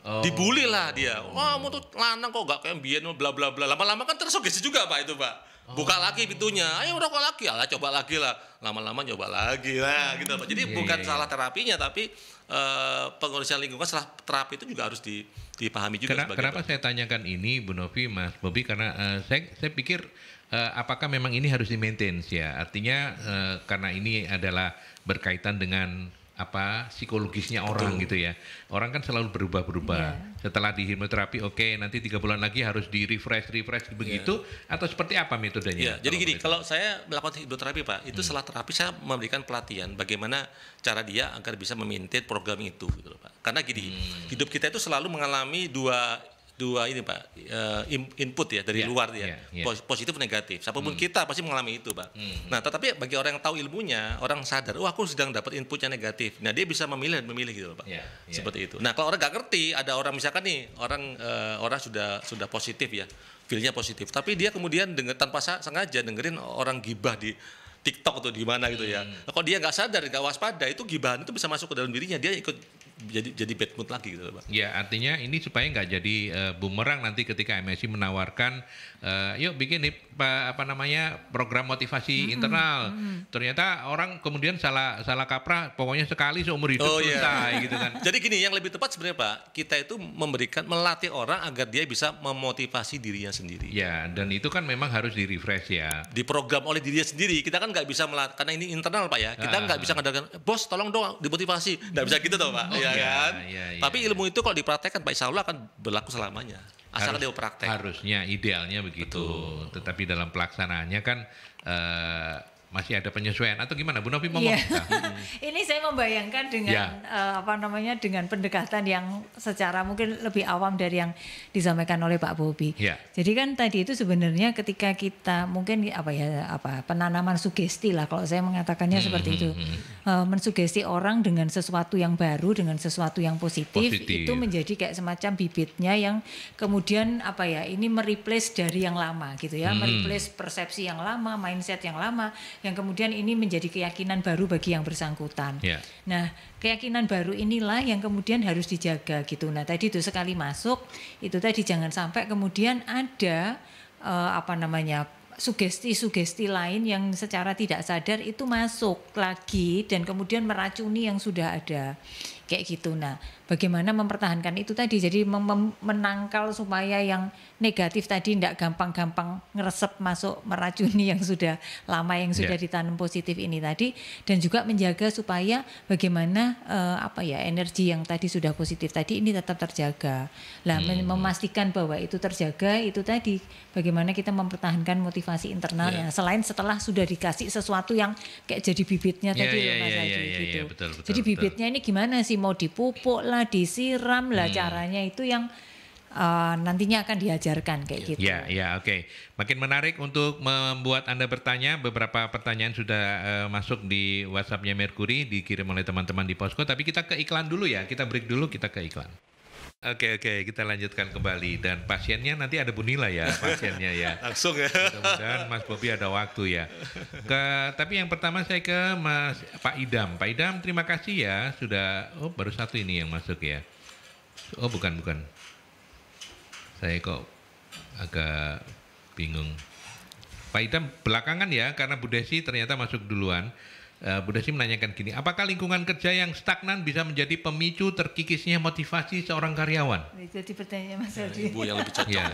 Oh. Dibully lah dia. Wah, oh, kamu tuh lanang kok gak kayak biyen bla bla bla. Lama-lama kan tersugesti juga Pak itu, Pak buka lagi pintunya ayo rokok lagi lah coba lagi lah lama-lama coba lagi lah ah, gitu loh jadi yeah. bukan iya, salah iya. terapinya tapi uh, eh, pengurusan lingkungan salah terapi itu juga harus di, dipahami juga kenapa, kenapa saya tanyakan ini Bu Novi Mas Bobi karena uh, saya saya pikir uh, apakah memang ini harus di maintain ya artinya uh, karena ini adalah berkaitan dengan apa psikologisnya orang Betul. gitu ya. Orang kan selalu berubah-berubah. Yeah. Setelah di hipnoterapi oke, okay, nanti tiga bulan lagi harus di refresh refresh iya. begitu yeah. atau seperti apa metodenya? Yeah. Jadi gini, kalau saya melakukan hipnoterapi Pak, itu hmm. setelah terapi saya memberikan pelatihan bagaimana cara dia agar bisa memintet program itu gitu Pak. Karena gini, hmm. hidup kita itu selalu mengalami dua dua ini pak uh, input ya dari yeah, luar ya yeah, yeah. positif negatif siapapun hmm. kita pasti mengalami itu pak hmm. nah tetapi bagi orang yang tahu ilmunya orang sadar wah oh, aku sedang dapat inputnya negatif nah dia bisa memilih dan memilih gitu pak yeah, yeah. seperti itu nah kalau orang gak ngerti ada orang misalkan nih orang uh, orang sudah sudah positif ya feelnya positif tapi dia kemudian dengar tanpa sengaja dengerin orang gibah di TikTok tuh di mana gitu ya. Hmm. Nah, kalau dia nggak sadar, nggak waspada, itu gibahan itu bisa masuk ke dalam dirinya. Dia ikut jadi jadi bad mood lagi gitu Pak. Ya artinya ini supaya nggak jadi uh, bumerang nanti ketika MSI menawarkan uh, yuk bikin nih apa, apa namanya program motivasi hmm, internal. Hmm. Ternyata orang kemudian salah salah kaprah pokoknya sekali seumur hidup oh, selesai iya. yeah. gitu kan. jadi gini yang lebih tepat sebenarnya Pak, kita itu memberikan melatih orang agar dia bisa memotivasi dirinya sendiri. Ya dan itu kan memang harus di refresh ya. Diprogram oleh dirinya sendiri. Kita kan nggak bisa melatih karena ini internal Pak ya. Kita ah. nggak ah. bisa ngadakan bos tolong dong dimotivasi. Nggak bisa gitu toh Pak. Oh, ya Iya, kan? Iya, iya, Tapi ilmu itu kalau dipraktekkan Pak Insyaallah akan berlaku selamanya. Asal Harus, dia praktek. Harusnya idealnya begitu. Betul. Tetapi dalam pelaksanaannya kan uh, masih ada penyesuaian atau gimana Bu Novi mau yeah. ini saya membayangkan dengan yeah. Ya. uh, apa namanya dengan pendekatan yang secara mungkin lebih awam dari yang disampaikan oleh Pak Bobi. Yeah. Jadi kan tadi itu sebenarnya ketika kita mungkin apa ya apa penanaman sugesti lah kalau saya mengatakannya hmm, seperti hmm, itu uh, mensugesti orang dengan sesuatu yang baru dengan sesuatu yang positif, positif itu menjadi kayak semacam bibitnya yang kemudian apa ya ini mereplace dari yang lama gitu ya hmm. mereplace persepsi yang lama mindset yang lama yang kemudian ini menjadi keyakinan baru bagi yang bersangkutan. Yeah. Nah, keyakinan baru inilah yang kemudian harus dijaga gitu. Nah, tadi itu sekali masuk itu tadi jangan sampai kemudian ada uh, apa namanya sugesti-sugesti lain yang secara tidak sadar itu masuk lagi dan kemudian meracuni yang sudah ada kayak gitu nah bagaimana mempertahankan itu tadi jadi menangkal supaya yang negatif tadi tidak gampang-gampang ngeresep masuk meracuni yang sudah lama yang sudah yeah. ditanam positif ini tadi dan juga menjaga supaya bagaimana uh, apa ya energi yang tadi sudah positif tadi ini tetap terjaga lah hmm. memastikan bahwa itu terjaga itu tadi bagaimana kita mempertahankan motivasi internalnya yeah. selain setelah sudah dikasih sesuatu yang kayak jadi bibitnya ya, tadi yeah, loh ya, mas yeah, yeah, yeah, yeah, betul, betul, jadi bibitnya ini gimana sih mau dipupuk lah, disiram lah hmm. caranya itu yang uh, nantinya akan diajarkan kayak ya, gitu. Ya, ya, oke. Okay. Makin menarik untuk membuat Anda bertanya. Beberapa pertanyaan sudah uh, masuk di WhatsAppnya Mercury, dikirim oleh teman-teman di Posko. Tapi kita ke iklan dulu ya. Kita break dulu, kita ke iklan. Oke oke kita lanjutkan kembali dan pasiennya nanti ada Bu Nila ya pasiennya ya. Langsung ya. Mudah-mudahan Mas Bobi ada waktu ya. Ke, tapi yang pertama saya ke Mas Pak Idam. Pak Idam terima kasih ya sudah oh baru satu ini yang masuk ya. Oh bukan bukan. Saya kok agak bingung. Pak Idam belakangan ya karena Bu Desi ternyata masuk duluan. Eh, Bu Desi menanyakan gini, apakah lingkungan kerja yang stagnan bisa menjadi pemicu terkikisnya motivasi seorang karyawan? Nah, jadi pertanyaannya Mas nah, Aldi. Ya, Ibu yang lebih cocok ya.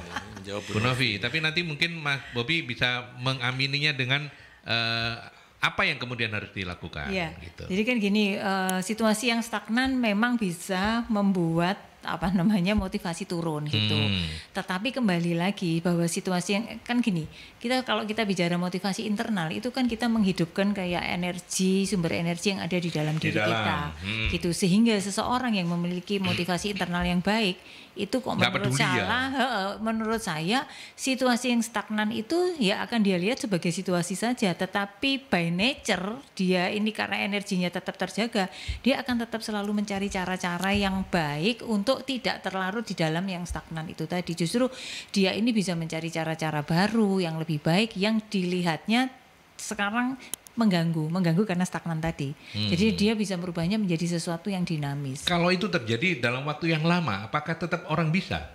menjawab. Bu Novi, tapi nanti mungkin Mas Bobi bisa mengamininya dengan uh, apa yang kemudian harus dilakukan? Ya. Gitu. Jadi kan gini, uh, situasi yang stagnan memang bisa membuat apa namanya motivasi turun gitu. Hmm. Tetapi kembali lagi bahwa situasi yang kan gini, kita kalau kita bicara motivasi internal itu kan kita menghidupkan kayak energi sumber energi yang ada di dalam di diri dalam. kita hmm. gitu sehingga seseorang yang memiliki hmm. motivasi internal yang baik itu kok Nggak menurut ya? salah ya. menurut saya situasi yang stagnan itu ya akan dia lihat sebagai situasi saja tetapi by nature dia ini karena energinya tetap terjaga dia akan tetap selalu mencari cara-cara yang baik untuk untuk tidak terlarut di dalam yang stagnan itu tadi. Justru dia ini bisa mencari cara-cara baru yang lebih baik yang dilihatnya sekarang mengganggu, mengganggu karena stagnan tadi. Hmm. Jadi dia bisa merubahnya menjadi sesuatu yang dinamis. Kalau itu terjadi dalam waktu yang lama, apakah tetap orang bisa?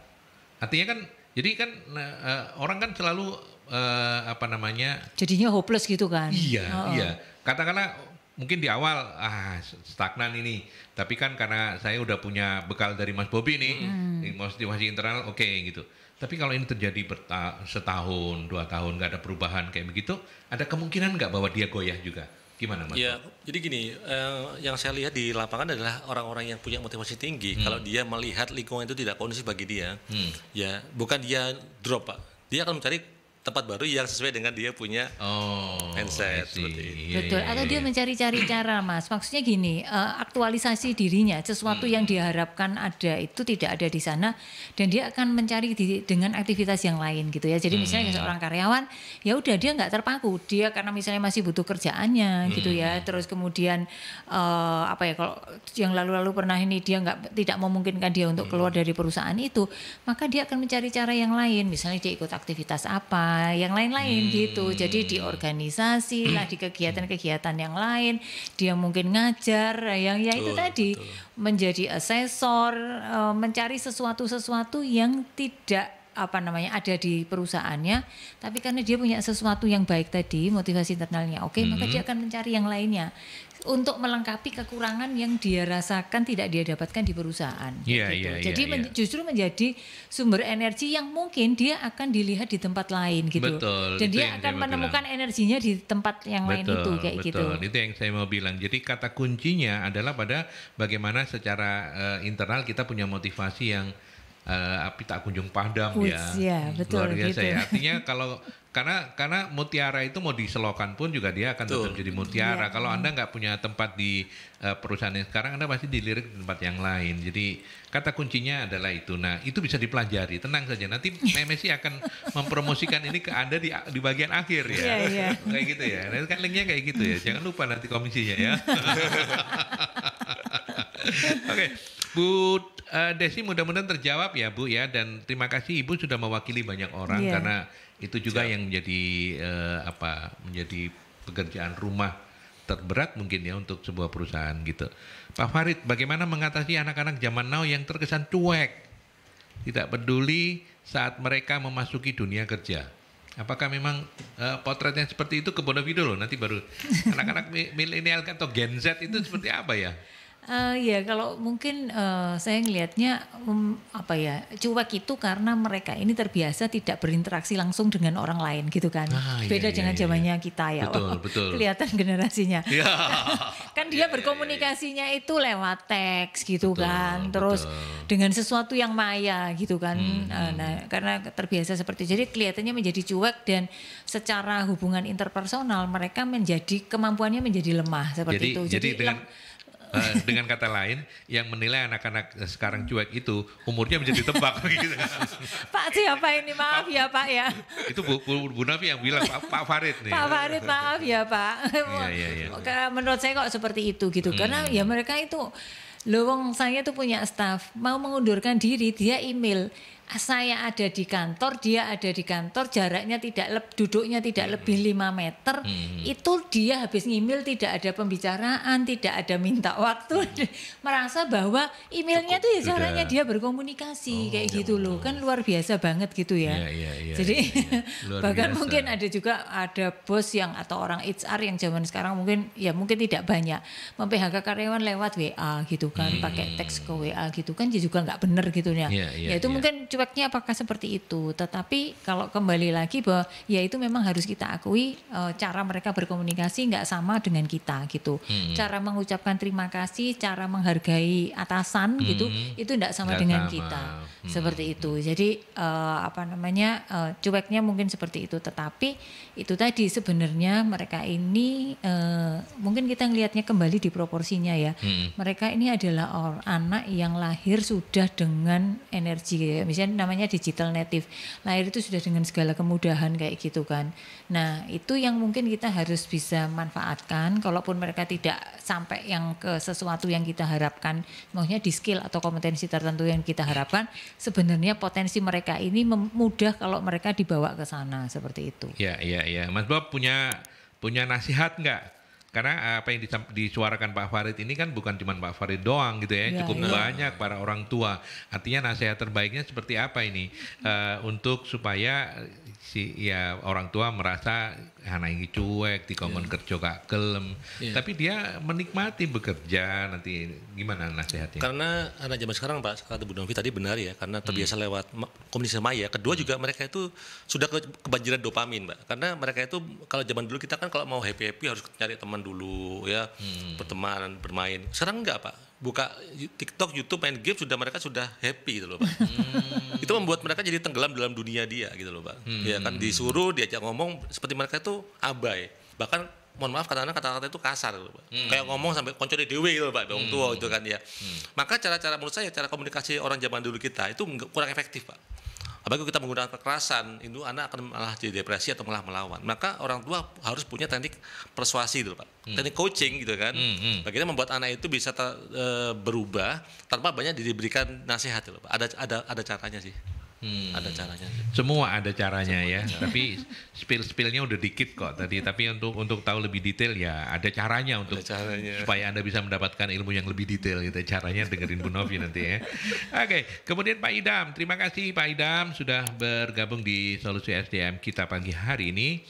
Artinya kan, jadi kan uh, orang kan selalu uh, apa namanya? Jadinya hopeless gitu kan? Iya, oh. iya. Katakanlah mungkin di awal ah stagnan ini tapi kan karena saya udah punya bekal dari Mas Bobi nih hmm. motivasi internal oke okay, gitu tapi kalau ini terjadi setahun dua tahun nggak ada perubahan kayak begitu ada kemungkinan nggak bahwa dia goyah juga gimana mas? Ya jadi gini eh, yang saya lihat di lapangan adalah orang-orang yang punya motivasi tinggi hmm. kalau dia melihat lingkungan itu tidak kondusif bagi dia hmm. ya bukan dia drop pak dia akan mencari tempat baru yang sesuai dengan dia punya oh, mindset seperti ini. Iya, Betul. Iya, Atau dia iya. mencari-cari cara, Mas. Maksudnya gini, uh, aktualisasi dirinya, sesuatu hmm. yang diharapkan ada itu tidak ada di sana dan dia akan mencari di, dengan aktivitas yang lain gitu ya. Jadi hmm. misalnya seorang karyawan, ya udah dia nggak terpaku, dia karena misalnya masih butuh kerjaannya hmm. gitu ya. Hmm. Terus kemudian uh, apa ya kalau yang lalu-lalu pernah ini dia nggak tidak memungkinkan dia untuk keluar hmm. dari perusahaan itu, maka dia akan mencari cara yang lain. Misalnya dia ikut aktivitas apa yang lain-lain gitu. hmm. gitu. Jadi di organisasi lah, hmm. di kegiatan-kegiatan yang lain, dia mungkin ngajar yang ya itu oh, tadi betul. menjadi asesor, eh, mencari sesuatu-sesuatu yang tidak apa namanya ada di perusahaannya tapi karena dia punya sesuatu yang baik tadi motivasi internalnya oke okay, -hmm. maka dia hmm. akan mencari yang lainnya untuk melengkapi kekurangan yang dia rasakan tidak dia dapatkan di perusahaan. Yeah, gitu. yeah, Jadi yeah, men yeah. justru menjadi sumber energi yang mungkin dia akan dilihat di tempat lain gitu. Betul. Dan dia akan menemukan bilang. energinya di tempat yang betul, lain itu kayak betul. gitu. Betul. Itu yang saya mau bilang. Jadi kata kuncinya adalah pada bagaimana secara uh, internal kita punya motivasi yang uh, api tak kunjung padam Uts, ya. ya hmm, betul, Luar biasa gitu. ya. Artinya kalau karena karena mutiara itu mau diselokan pun juga dia akan Tuh. tetap jadi mutiara. Ya. Kalau Anda nggak punya tempat di uh, perusahaan yang sekarang Anda pasti dilirik di tempat yang lain. Jadi kata kuncinya adalah itu. Nah, itu bisa dipelajari. Tenang saja. Nanti Messi akan mempromosikan ini ke Anda di di bagian akhir ya. ya, ya. kayak gitu ya. Nanti kan linknya kayak gitu ya. Jangan lupa nanti komisinya ya. Oke. okay. Bu uh, Desi mudah-mudahan terjawab ya Bu ya dan terima kasih Ibu sudah mewakili banyak orang yeah. karena itu juga Siap. yang menjadi uh, apa? Menjadi pekerjaan rumah terberat mungkin ya untuk sebuah perusahaan gitu. Pak Farid, bagaimana mengatasi anak-anak zaman now yang terkesan cuek, tidak peduli saat mereka memasuki dunia kerja? Apakah memang uh, potretnya seperti itu ke Bonavido loh nanti baru anak-anak milenial atau Gen Z itu seperti apa ya? Uh, ya kalau mungkin uh, saya ngelihatnya um, apa ya cuek itu karena mereka ini terbiasa tidak berinteraksi langsung dengan orang lain gitu kan ah, iya, beda iya, dengan iya, zamannya iya. kita ya betul, oh, betul. kelihatan generasinya ya. kan dia ya, berkomunikasinya ya, ya. itu lewat teks gitu betul, kan terus betul. dengan sesuatu yang maya gitu kan hmm, uh, nah hmm. karena terbiasa seperti jadi kelihatannya menjadi cuek dan secara hubungan interpersonal mereka menjadi kemampuannya menjadi lemah seperti jadi, itu jadi, jadi dengan Eh, dengan kata lain, yang menilai anak-anak eh, sekarang cuek itu umurnya menjadi tebak gitu. Pak siapa ini? Maaf ya Pak ya. Itu Bu, Bu, Bu Nafi yang bilang Pak, Pak Farid nih. Pak Farid maaf ya Pak. Iya, iya, iya. Menurut saya kok seperti itu gitu. Hmm. Karena ya mereka itu, lowong saya tuh punya staff mau mengundurkan diri dia email saya ada di kantor, dia ada di kantor, jaraknya tidak duduknya tidak hmm. lebih 5 meter, hmm. itu dia habis ngimil tidak ada pembicaraan, tidak ada minta waktu, hmm. merasa bahwa emailnya itu ya caranya dia berkomunikasi oh, kayak ya gitu loh, kan luar biasa banget gitu ya. ya, ya, ya Jadi ya, ya. bahkan biasa. mungkin ada juga ada bos yang atau orang HR yang zaman sekarang mungkin ya mungkin tidak banyak memphk karyawan lewat WA gitu kan, hmm. pakai teks ke WA gitu kan, dia juga nggak benar gitu ya. ya, ya itu iya. mungkin cuma efeknya apakah seperti itu. Tetapi kalau kembali lagi bahwa ya itu memang harus kita akui e, cara mereka berkomunikasi nggak sama dengan kita gitu. Hmm. Cara mengucapkan terima kasih, cara menghargai atasan hmm. gitu itu nggak sama gak dengan sama. kita. Hmm. Seperti itu. Hmm. Jadi e, apa namanya e, cueknya mungkin seperti itu. Tetapi itu tadi sebenarnya mereka ini e, mungkin kita ngelihatnya kembali di proporsinya ya. Hmm. Mereka ini adalah orang anak yang lahir sudah dengan energi Misalnya namanya digital native lahir itu sudah dengan segala kemudahan kayak gitu kan nah itu yang mungkin kita harus bisa manfaatkan kalaupun mereka tidak sampai yang ke sesuatu yang kita harapkan maksudnya di skill atau kompetensi tertentu yang kita harapkan sebenarnya potensi mereka ini mudah kalau mereka dibawa ke sana seperti itu ya ya ya Mas Bob punya punya nasihat nggak karena eh, apa yang disuarakan Pak Farid ini kan bukan cuma Pak Farid doang gitu ya, ya cukup ya. banyak para orang tua. Artinya nasihat terbaiknya seperti apa ini uh, untuk supaya si ya orang tua merasa anak cuek dikongkon yeah. kerja gak kelem yeah. tapi dia menikmati bekerja nanti gimana nasihatnya karena anak zaman sekarang Pak kata Bu Novi tadi benar ya karena hmm. terbiasa hmm. lewat komunikasi maya kedua hmm. juga mereka itu sudah ke, kebanjiran dopamin Pak karena mereka itu kalau zaman dulu kita kan kalau mau happy happy harus cari teman dulu ya hmm. berteman bermain sekarang enggak Pak buka TikTok, YouTube, main game sudah mereka sudah happy gitu loh pak. Hmm. itu membuat mereka jadi tenggelam dalam dunia dia gitu loh pak. Hmm. Ya kan disuruh diajak ngomong seperti mereka itu abai. Bahkan mohon maaf kadang-kadang kata-kata itu kasar gitu, Pak. Hmm. Kayak ngomong sampai konco di dewe gitu Pak, bang tua hmm. itu kan ya. Hmm. Maka cara-cara menurut saya cara komunikasi orang zaman dulu kita itu kurang efektif Pak kalau kita menggunakan kekerasan itu anak akan malah jadi depresi atau malah melawan maka orang tua harus punya teknik persuasi dulu pak hmm. teknik coaching gitu kan hmm, hmm. bagaimana membuat anak itu bisa ter, e, berubah tanpa banyak diberikan nasihat dulu gitu, pak ada ada ada caranya sih Hmm. Ada caranya. Semua ada caranya Semua ya. Ada. Tapi spill-spillnya udah dikit kok tadi. Tapi untuk untuk tahu lebih detail ya ada caranya untuk ada caranya. supaya anda bisa mendapatkan ilmu yang lebih detail gitu. Ya. Caranya dengerin Bu Novi nanti ya. Oke, kemudian Pak Idam, terima kasih Pak Idam sudah bergabung di Solusi SDM kita pagi hari ini.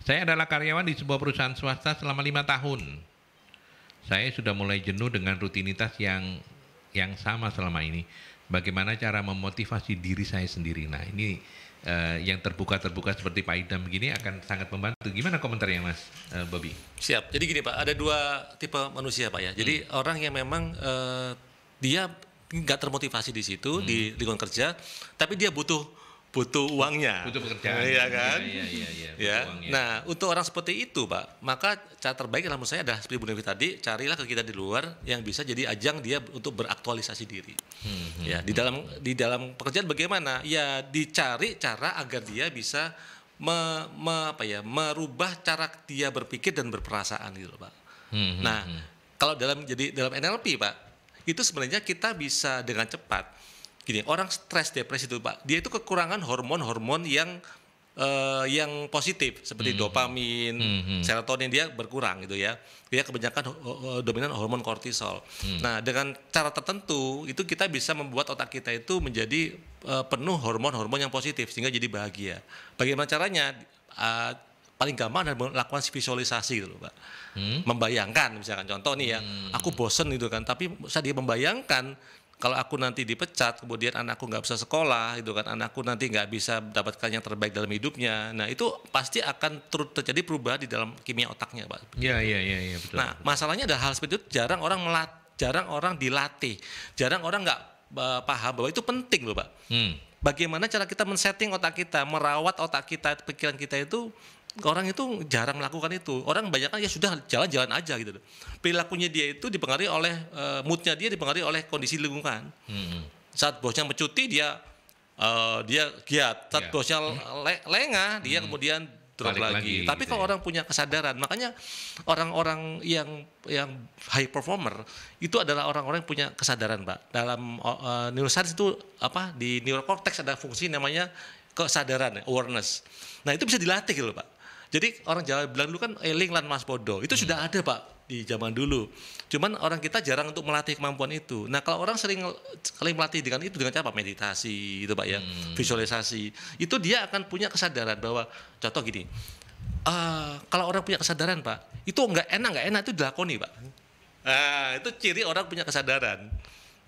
Saya adalah karyawan di sebuah perusahaan swasta selama lima tahun. Saya sudah mulai jenuh dengan rutinitas yang yang sama selama ini bagaimana cara memotivasi diri saya sendiri. Nah, ini uh, yang terbuka-terbuka seperti Pak Idam begini akan sangat membantu. Gimana komentarnya Mas uh, eh, Bobby? Siap. Jadi gini Pak, ada dua tipe manusia Pak ya. Jadi hmm. orang yang memang uh, dia nggak termotivasi di situ hmm. di lingkungan kerja, tapi dia butuh butuh uangnya. Butuh pekerjaan. Iya kan? Iya, iya, iya. iya. Ya. Uangnya. Nah, untuk orang seperti itu, Pak, maka cara terbaik dalam saya adalah seperti Bu Nevi tadi, carilah kita di luar yang bisa jadi ajang dia untuk beraktualisasi diri. Hmm, hmm ya, di hmm, dalam hmm. di dalam pekerjaan bagaimana? Ya, dicari cara agar dia bisa me, me, apa ya, merubah cara dia berpikir dan berperasaan gitu, Pak. Hmm, hmm, nah, hmm. kalau dalam jadi dalam NLP, Pak, itu sebenarnya kita bisa dengan cepat gini orang stres depresi itu pak dia itu kekurangan hormon-hormon yang uh, yang positif seperti hmm. dopamin, hmm, hmm. serotonin dia berkurang gitu ya. Dia kebanyakan uh, dominan hormon kortisol. Hmm. Nah, dengan cara tertentu itu kita bisa membuat otak kita itu menjadi uh, penuh hormon-hormon yang positif sehingga jadi bahagia. Bagaimana caranya? Uh, paling gampang adalah melakukan visualisasi gitu Pak. Hmm? Membayangkan misalkan contoh nih ya, hmm. aku bosen gitu kan, tapi saya dia membayangkan kalau aku nanti dipecat kemudian anakku nggak bisa sekolah gitu kan anakku nanti nggak bisa mendapatkan yang terbaik dalam hidupnya nah itu pasti akan terjadi perubahan di dalam kimia otaknya pak iya iya iya ya, nah masalahnya adalah hal seperti itu jarang orang melat jarang orang dilatih jarang orang nggak uh, paham bahwa itu penting loh pak hmm. bagaimana cara kita men-setting otak kita merawat otak kita pikiran kita itu Orang itu jarang melakukan itu. Orang kebanyakan ya sudah jalan-jalan aja gitu. Perilakunya dia itu dipengaruhi oleh uh, moodnya dia dipengaruhi oleh kondisi lingkungan. Hmm. Saat bosnya mencuti dia uh, dia giat. Saat yeah. bosnya hmm. le lengah dia hmm. kemudian drop lagi. lagi. Tapi gitu kalau ya. orang punya kesadaran, makanya orang-orang yang yang high performer itu adalah orang-orang yang punya kesadaran, Pak. Dalam uh, neuroscience itu apa di neurocortex ada fungsi namanya kesadaran, awareness. Nah, itu bisa dilatih gitu loh, Pak. Jadi orang Jawa bilang dulu kan eling eh, lan mas podo. Itu hmm. sudah ada pak di zaman dulu. Cuman orang kita jarang untuk melatih kemampuan itu. Nah kalau orang sering kali melatih dengan itu dengan cara apa? Meditasi itu pak ya, hmm. visualisasi. Itu dia akan punya kesadaran bahwa contoh gini. Uh, kalau orang punya kesadaran pak, itu nggak enak nggak enak itu dilakoni pak. Nah, itu ciri orang punya kesadaran.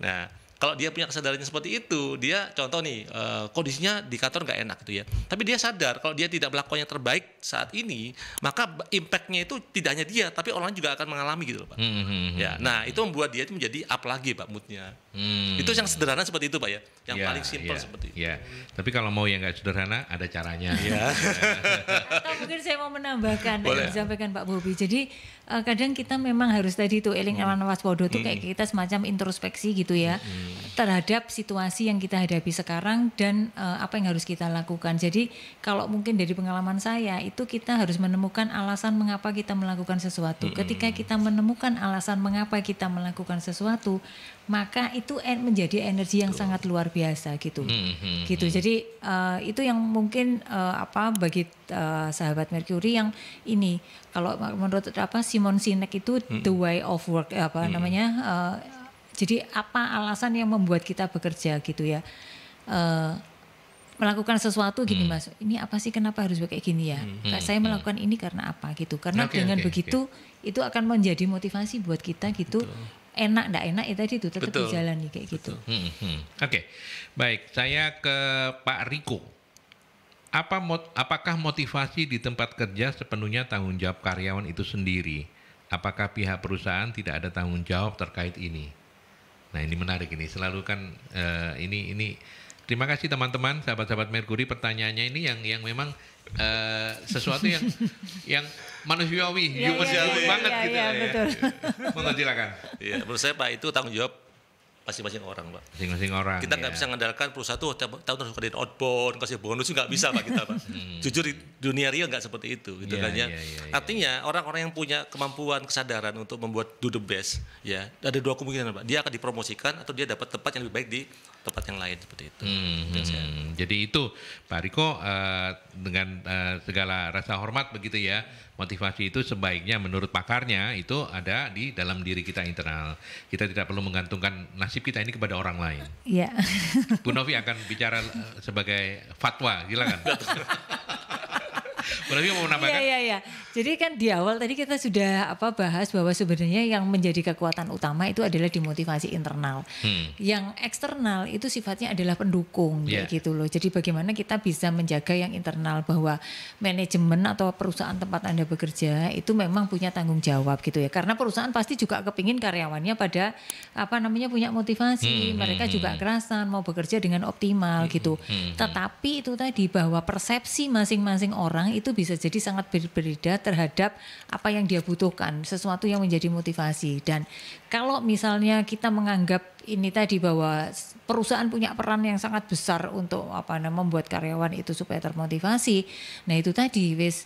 Nah, kalau dia punya kesadarannya seperti itu dia contoh nih uh, kondisinya di kantor nggak enak gitu ya tapi dia sadar kalau dia tidak melakukan yang terbaik saat ini maka impactnya itu tidak hanya dia tapi orang juga akan mengalami gitu loh pak hmm, hmm, hmm ya hmm. nah itu membuat dia itu menjadi up lagi pak moodnya Hmm. Itu yang sederhana seperti itu Pak ya, yang ya, paling simpel ya, seperti itu. Ya, Tapi kalau mau yang nggak sederhana ada caranya. Ya. Atau mungkin saya mau menambahkan Boleh. yang disampaikan Pak Bobi. Jadi uh, kadang kita memang harus tadi itu eling hmm. eling waspodo itu kayak hmm. kita semacam introspeksi gitu ya hmm. terhadap situasi yang kita hadapi sekarang dan uh, apa yang harus kita lakukan. Jadi kalau mungkin dari pengalaman saya itu kita harus menemukan alasan mengapa kita melakukan sesuatu. Hmm. Ketika kita menemukan alasan mengapa kita melakukan sesuatu, maka itu en menjadi energi yang Tuh. sangat luar biasa gitu. Hmm, hmm, hmm gitu. Hmm. Jadi uh, itu yang mungkin uh, apa bagi uh, sahabat Mercury yang ini kalau menurut apa Simon Sinek itu hmm. the way of work apa hmm. namanya uh, jadi apa alasan yang membuat kita bekerja gitu ya. Uh, melakukan sesuatu gini hmm. mas ini apa sih kenapa harus kayak gini ya hmm. hmm, saya hmm. melakukan hmm. ini karena apa gitu karena okay, dengan okay, begitu okay. itu akan menjadi motivasi buat kita gitu Betul enak tidak enak ya tadi itu tetap Betul. dijalani kayak gitu. Hmm, hmm, hmm. Oke. Okay. Baik, saya ke Pak Riko. Apa mot apakah motivasi di tempat kerja sepenuhnya tanggung jawab karyawan itu sendiri? Apakah pihak perusahaan tidak ada tanggung jawab terkait ini? Nah, ini menarik ini. Selalu kan uh, ini ini Terima kasih teman-teman, sahabat-sahabat Merkuri pertanyaannya ini yang yang memang uh, sesuatu yang yang manusiawi, yeah, iya, human yeah, yeah, banget yeah, gitu yeah, ya. Iya, iya. Betul. Iya, menurut saya Pak itu tanggung jawab masing-masing orang pak masing-masing orang kita nggak ya. bisa mengandalkan perusahaan tuh tiap tahun harus kredit outbound kasih bonus nggak bisa pak kita pak hmm. jujur dunia real nggak seperti itu gitu yeah, kan ya yeah, yeah, iya. artinya orang-orang yang punya kemampuan kesadaran untuk membuat do the best ya ada dua kemungkinan pak dia akan dipromosikan atau dia dapat tempat yang lebih baik di tempat yang lain seperti itu. Hmm, gitu, hmm, hmm. Jadi itu Pak Riko uh, dengan uh, segala rasa hormat begitu ya Motivasi itu sebaiknya menurut pakarnya itu ada di dalam diri kita internal. Kita tidak perlu menggantungkan nasib kita ini kepada orang lain. Iya. Yeah. Bu Novi akan bicara eh, sebagai fatwa, silakan. Bu Novi mau menambahkan? Iya, iya, iya. Jadi kan di awal tadi kita sudah apa bahas bahwa sebenarnya yang menjadi kekuatan utama itu adalah dimotivasi internal. Hmm. Yang eksternal itu sifatnya adalah pendukung yeah. Iya. gitu loh. Jadi bagaimana kita bisa menjaga yang internal bahwa manajemen atau perusahaan tempat Anda bekerja itu memang punya tanggung jawab gitu ya. Karena perusahaan pasti juga kepingin karyawannya pada apa namanya punya motivasi, hmm, hmm mereka hmm, juga hmm. kerasan mau bekerja dengan optimal hmm, gitu. Hmm, hmm, Tetapi itu tadi bahwa persepsi masing-masing orang itu bisa jadi sangat berbeda terhadap apa yang dia butuhkan, sesuatu yang menjadi motivasi. Dan kalau misalnya kita menganggap ini tadi bahwa perusahaan punya peran yang sangat besar untuk apa namanya membuat karyawan itu supaya termotivasi, nah itu tadi wis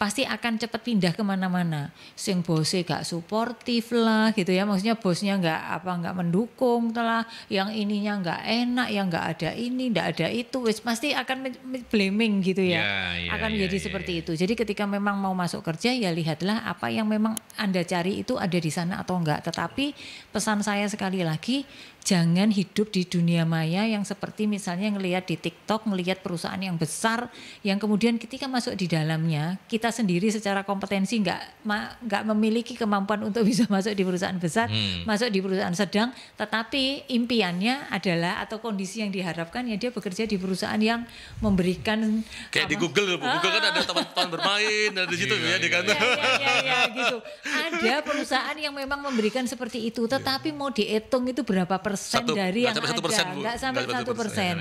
pasti akan cepat pindah kemana-mana. Sing bosnya gak suportif lah gitu ya, maksudnya bosnya gak apa gak mendukung telah, yang ininya gak enak, yang gak ada ini, gak ada itu, wis pasti akan blaming gitu ya, yeah, yeah, akan yeah, menjadi yeah, seperti yeah. itu. Jadi ketika memang mau masuk kerja ya lihatlah apa yang memang anda cari itu ada di sana atau enggak. Tetapi pesan saya sekali lagi jangan hidup di dunia maya yang seperti misalnya ngelihat di TikTok, ngelihat perusahaan yang besar, yang kemudian ketika masuk di dalamnya kita sendiri secara kompetensi nggak nggak memiliki kemampuan untuk bisa masuk di perusahaan besar, hmm. masuk di perusahaan sedang, tetapi impiannya adalah atau kondisi yang diharapkan ya dia bekerja di perusahaan yang memberikan kayak apa, di Google, ah. Google kan ada ah. teman-teman bermain di situ iya, ya di iya, kantor. ya ya ya, gitu. Ada perusahaan yang memang memberikan seperti itu, tetapi mau dihitung itu berapa persen dari yang ada, nggak sampai satu persen,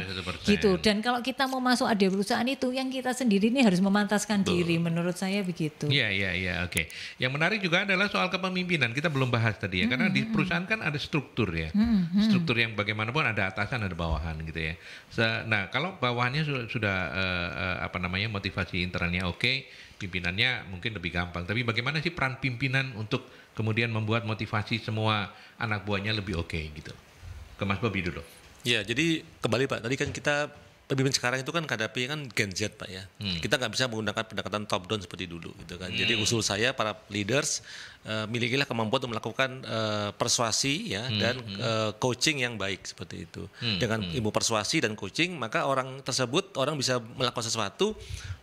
gitu. Dan kalau kita mau masuk ada perusahaan itu, yang kita sendiri ini harus memantaskan Betul. diri, menurut saya begitu. Iya, iya, iya, oke. Yang menarik juga adalah soal kepemimpinan. Kita belum bahas tadi ya, karena hmm, di mm-hmm. perusahaan kan ada struktur ya, hmm, hmm. struktur yang bagaimanapun ada atasan, ada bawahan gitu ya. Nah, kalau bawahannya sudah, sudah eh, eh, apa namanya motivasi internalnya oke. Okay, pimpinannya mungkin lebih gampang. Tapi bagaimana sih peran pimpinan untuk kemudian membuat motivasi semua anak buahnya lebih oke okay, gitu? ke Mas Bobi dulu. Ya, jadi kembali Pak, tadi kan kita pemimpin sekarang itu kan kehadapi kan Gen Z Pak ya. Hmm. Kita nggak bisa menggunakan pendekatan top down seperti dulu gitu kan. Hmm. Jadi usul saya para leaders uh, milikilah kemampuan untuk melakukan uh, persuasi ya hmm. dan uh, coaching yang baik seperti itu. Hmm. Dengan hmm. ilmu persuasi dan coaching maka orang tersebut orang bisa melakukan sesuatu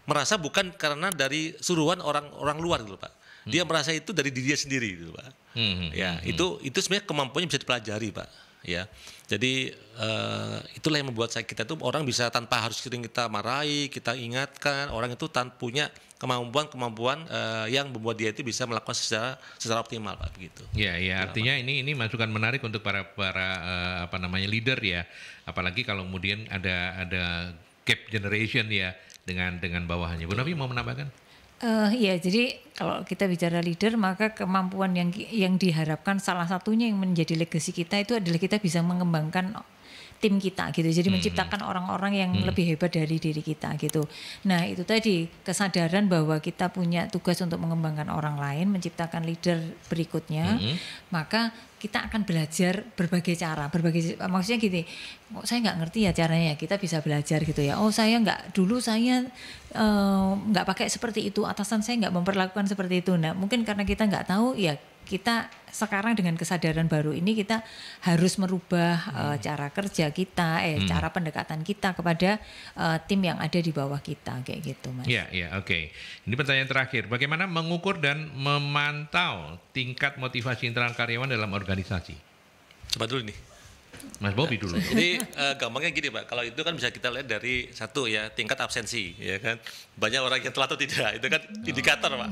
merasa bukan karena dari suruhan orang-orang luar gitu Pak dia hmm. merasa itu dari diri sendiri gitu pak hmm, hmm ya hmm. itu itu sebenarnya kemampuannya bisa dipelajari pak ya jadi uh, itulah yang membuat saya kita itu orang bisa tanpa harus sering kita marahi kita ingatkan orang itu tanpa punya kemampuan kemampuan uh, yang membuat dia itu bisa melakukan secara secara optimal pak begitu ya ya artinya ini ini masukan menarik untuk para para uh, apa namanya leader ya apalagi kalau kemudian ada ada gap generation ya dengan dengan bawahannya Bu Nabi mau menambahkan Uh, ya, jadi kalau kita bicara leader, maka kemampuan yang yang diharapkan salah satunya yang menjadi legacy kita itu adalah kita bisa mengembangkan tim kita gitu. Jadi hmm. menciptakan orang-orang yang hmm. lebih hebat dari diri kita gitu. Nah, itu tadi kesadaran bahwa kita punya tugas untuk mengembangkan orang lain, menciptakan leader berikutnya. Hmm. Maka kita akan belajar berbagai cara, berbagai maksudnya gini, oh, saya nggak ngerti ya caranya ya kita bisa belajar gitu ya. Oh saya nggak dulu saya eh, nggak uh, pakai seperti itu, atasan saya nggak memperlakukan seperti itu. Nah mungkin karena kita nggak tahu ya kita sekarang dengan kesadaran baru ini kita harus merubah hmm. uh, cara kerja kita, eh hmm. cara pendekatan kita kepada uh, tim yang ada di bawah kita kayak gitu, Mas. Iya, iya, oke. Okay. Ini pertanyaan terakhir, bagaimana mengukur dan memantau tingkat motivasi internal karyawan dalam organisasi? Coba dulu nih. Mas Bobi nah, dulu. Jadi uh, gampangnya gini Pak, kalau itu kan bisa kita lihat dari satu ya tingkat absensi, ya kan banyak orang yang telat atau tidak itu kan oh. indikator Pak.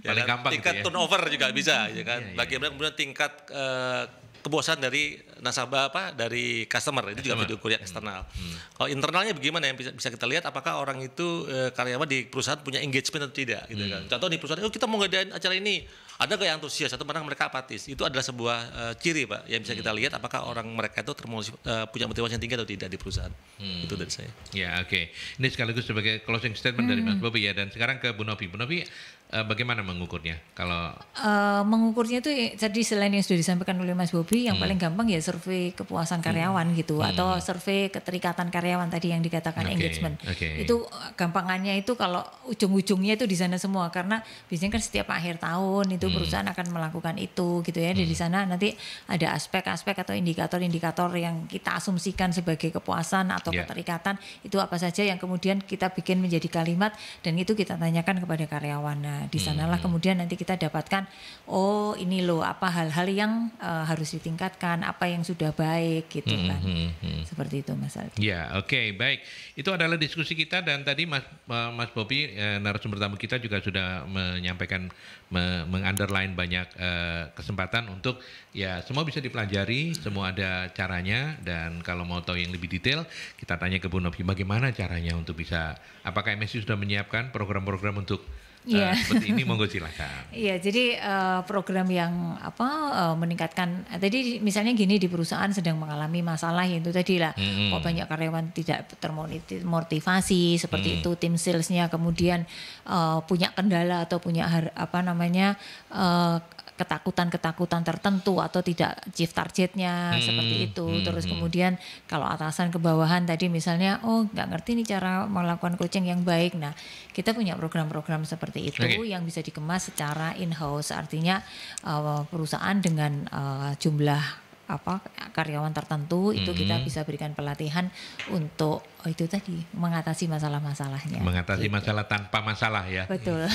Ya Paling kan? gampang. Tingkat ya. turnover juga bisa, ya kan. Ya, ya, Bagaimana kemudian tingkat uh, kebosan dari nasabah apa dari customer itu juga video kuliah hmm. eksternal. Hmm. Kalau internalnya bagaimana yang bisa, bisa kita lihat apakah orang itu e, karyawan di perusahaan punya engagement atau tidak gitu kan? hmm. kan. Contoh di perusahaan oh kita mau ngadain acara ini ada gak yang antusias atau mana mereka apatis itu adalah sebuah e, ciri pak yang bisa hmm. kita lihat apakah orang mereka itu termotiv, e, eh, punya motivasi yang tinggi atau tidak di perusahaan hmm. itu dari saya ya oke okay. ini sekaligus sebagai closing statement hmm. dari Mas Bobi ya dan sekarang ke Bu Novi Bu Novi Uh, bagaimana mengukurnya? Kalau uh, mengukurnya itu jadi eh, selain yang sudah disampaikan oleh Mas Bobi, yang hmm. paling gampang ya survei kepuasan hmm. karyawan hmm. gitu hmm. atau survei keterikatan karyawan tadi yang dikatakan okay. engagement. Okay. Itu gampangannya itu kalau ujung-ujungnya itu di sana semua karena biasanya kan setiap akhir tahun itu hmm. perusahaan akan melakukan itu gitu ya. Hmm. Di sana nanti ada aspek-aspek atau indikator-indikator yang kita asumsikan sebagai kepuasan atau yeah. keterikatan itu apa saja yang kemudian kita bikin menjadi kalimat dan itu kita tanyakan kepada karyawan. Nah, di sanalah hmm. kemudian nanti kita dapatkan oh ini loh apa hal-hal yang uh, harus ditingkatkan, apa yang sudah baik gitu hmm, kan. Hmm, hmm. Seperti itu Mas Aldi. Ya, oke, okay, baik. Itu adalah diskusi kita dan tadi Mas eh, Mas Bobi eh, narasumber tamu kita juga sudah menyampaikan me mengunderline banyak uh, kesempatan untuk ya semua bisa dipelajari, semua ada caranya dan kalau mau tahu yang lebih detail kita tanya ke Bu Novi bagaimana caranya untuk bisa apakah MSI sudah menyiapkan program-program untuk yeah. Iya. seperti ini monggo silakan. Iya, yeah, jadi uh, program yang apa uh, meningkatkan tadi misalnya gini di perusahaan sedang mengalami masalah itu tadi lah hmm. kok banyak karyawan tidak termotivasi seperti hmm. itu tim salesnya kemudian uh, punya kendala atau punya har, apa namanya uh, ketakutan-ketakutan tertentu atau tidak chief targetnya hmm, seperti itu. Hmm, Terus hmm. kemudian kalau atasan ke bawahan tadi misalnya oh nggak ngerti nih cara melakukan coaching yang baik. Nah, kita punya program-program seperti itu okay. yang bisa dikemas secara in house artinya uh, perusahaan dengan uh, jumlah apa karyawan tertentu itu mm -hmm. kita mm-hmm. bisa berikan pelatihan untuk oh itu tadi mengatasi masalah-masalahnya. Mengatasi gitu. masalah tanpa masalah ya. Betul.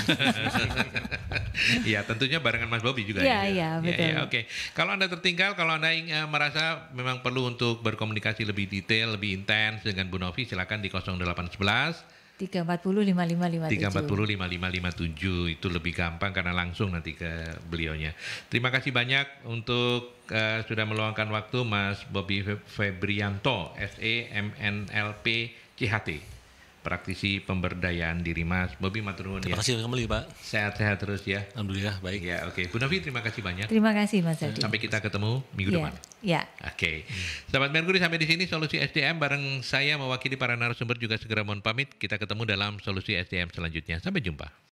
ya tentunya barengan Mas Bobi juga. Iya, ya iya ya, betul. Ya, ya, Oke kalau anda tertinggal kalau anda uh, merasa memang perlu untuk berkomunikasi lebih detail lebih intens dengan Bu Novi silakan di 0811 340 5557. 340 5557 itu lebih gampang karena langsung nanti ke beliaunya. Terima kasih banyak untuk uh, sudah meluangkan waktu Mas Bobby Febrianto S.E.M.N.L.P. CHT praktisi pemberdayaan diri Mas Bobi Maturnuwun. Terima ya. kasih kembali Pak. Sehat-sehat terus ya. Alhamdulillah baik. Ya oke. Okay. Bu Novi terima kasih banyak. Terima kasih Mas Adi. Sampai kita ketemu minggu ya. depan. Ya. Oke. Okay. Hmm. Sahabat Merkuri sampai di sini solusi SDM bareng saya mewakili para narasumber juga segera mohon pamit. Kita ketemu dalam solusi SDM selanjutnya. Sampai jumpa.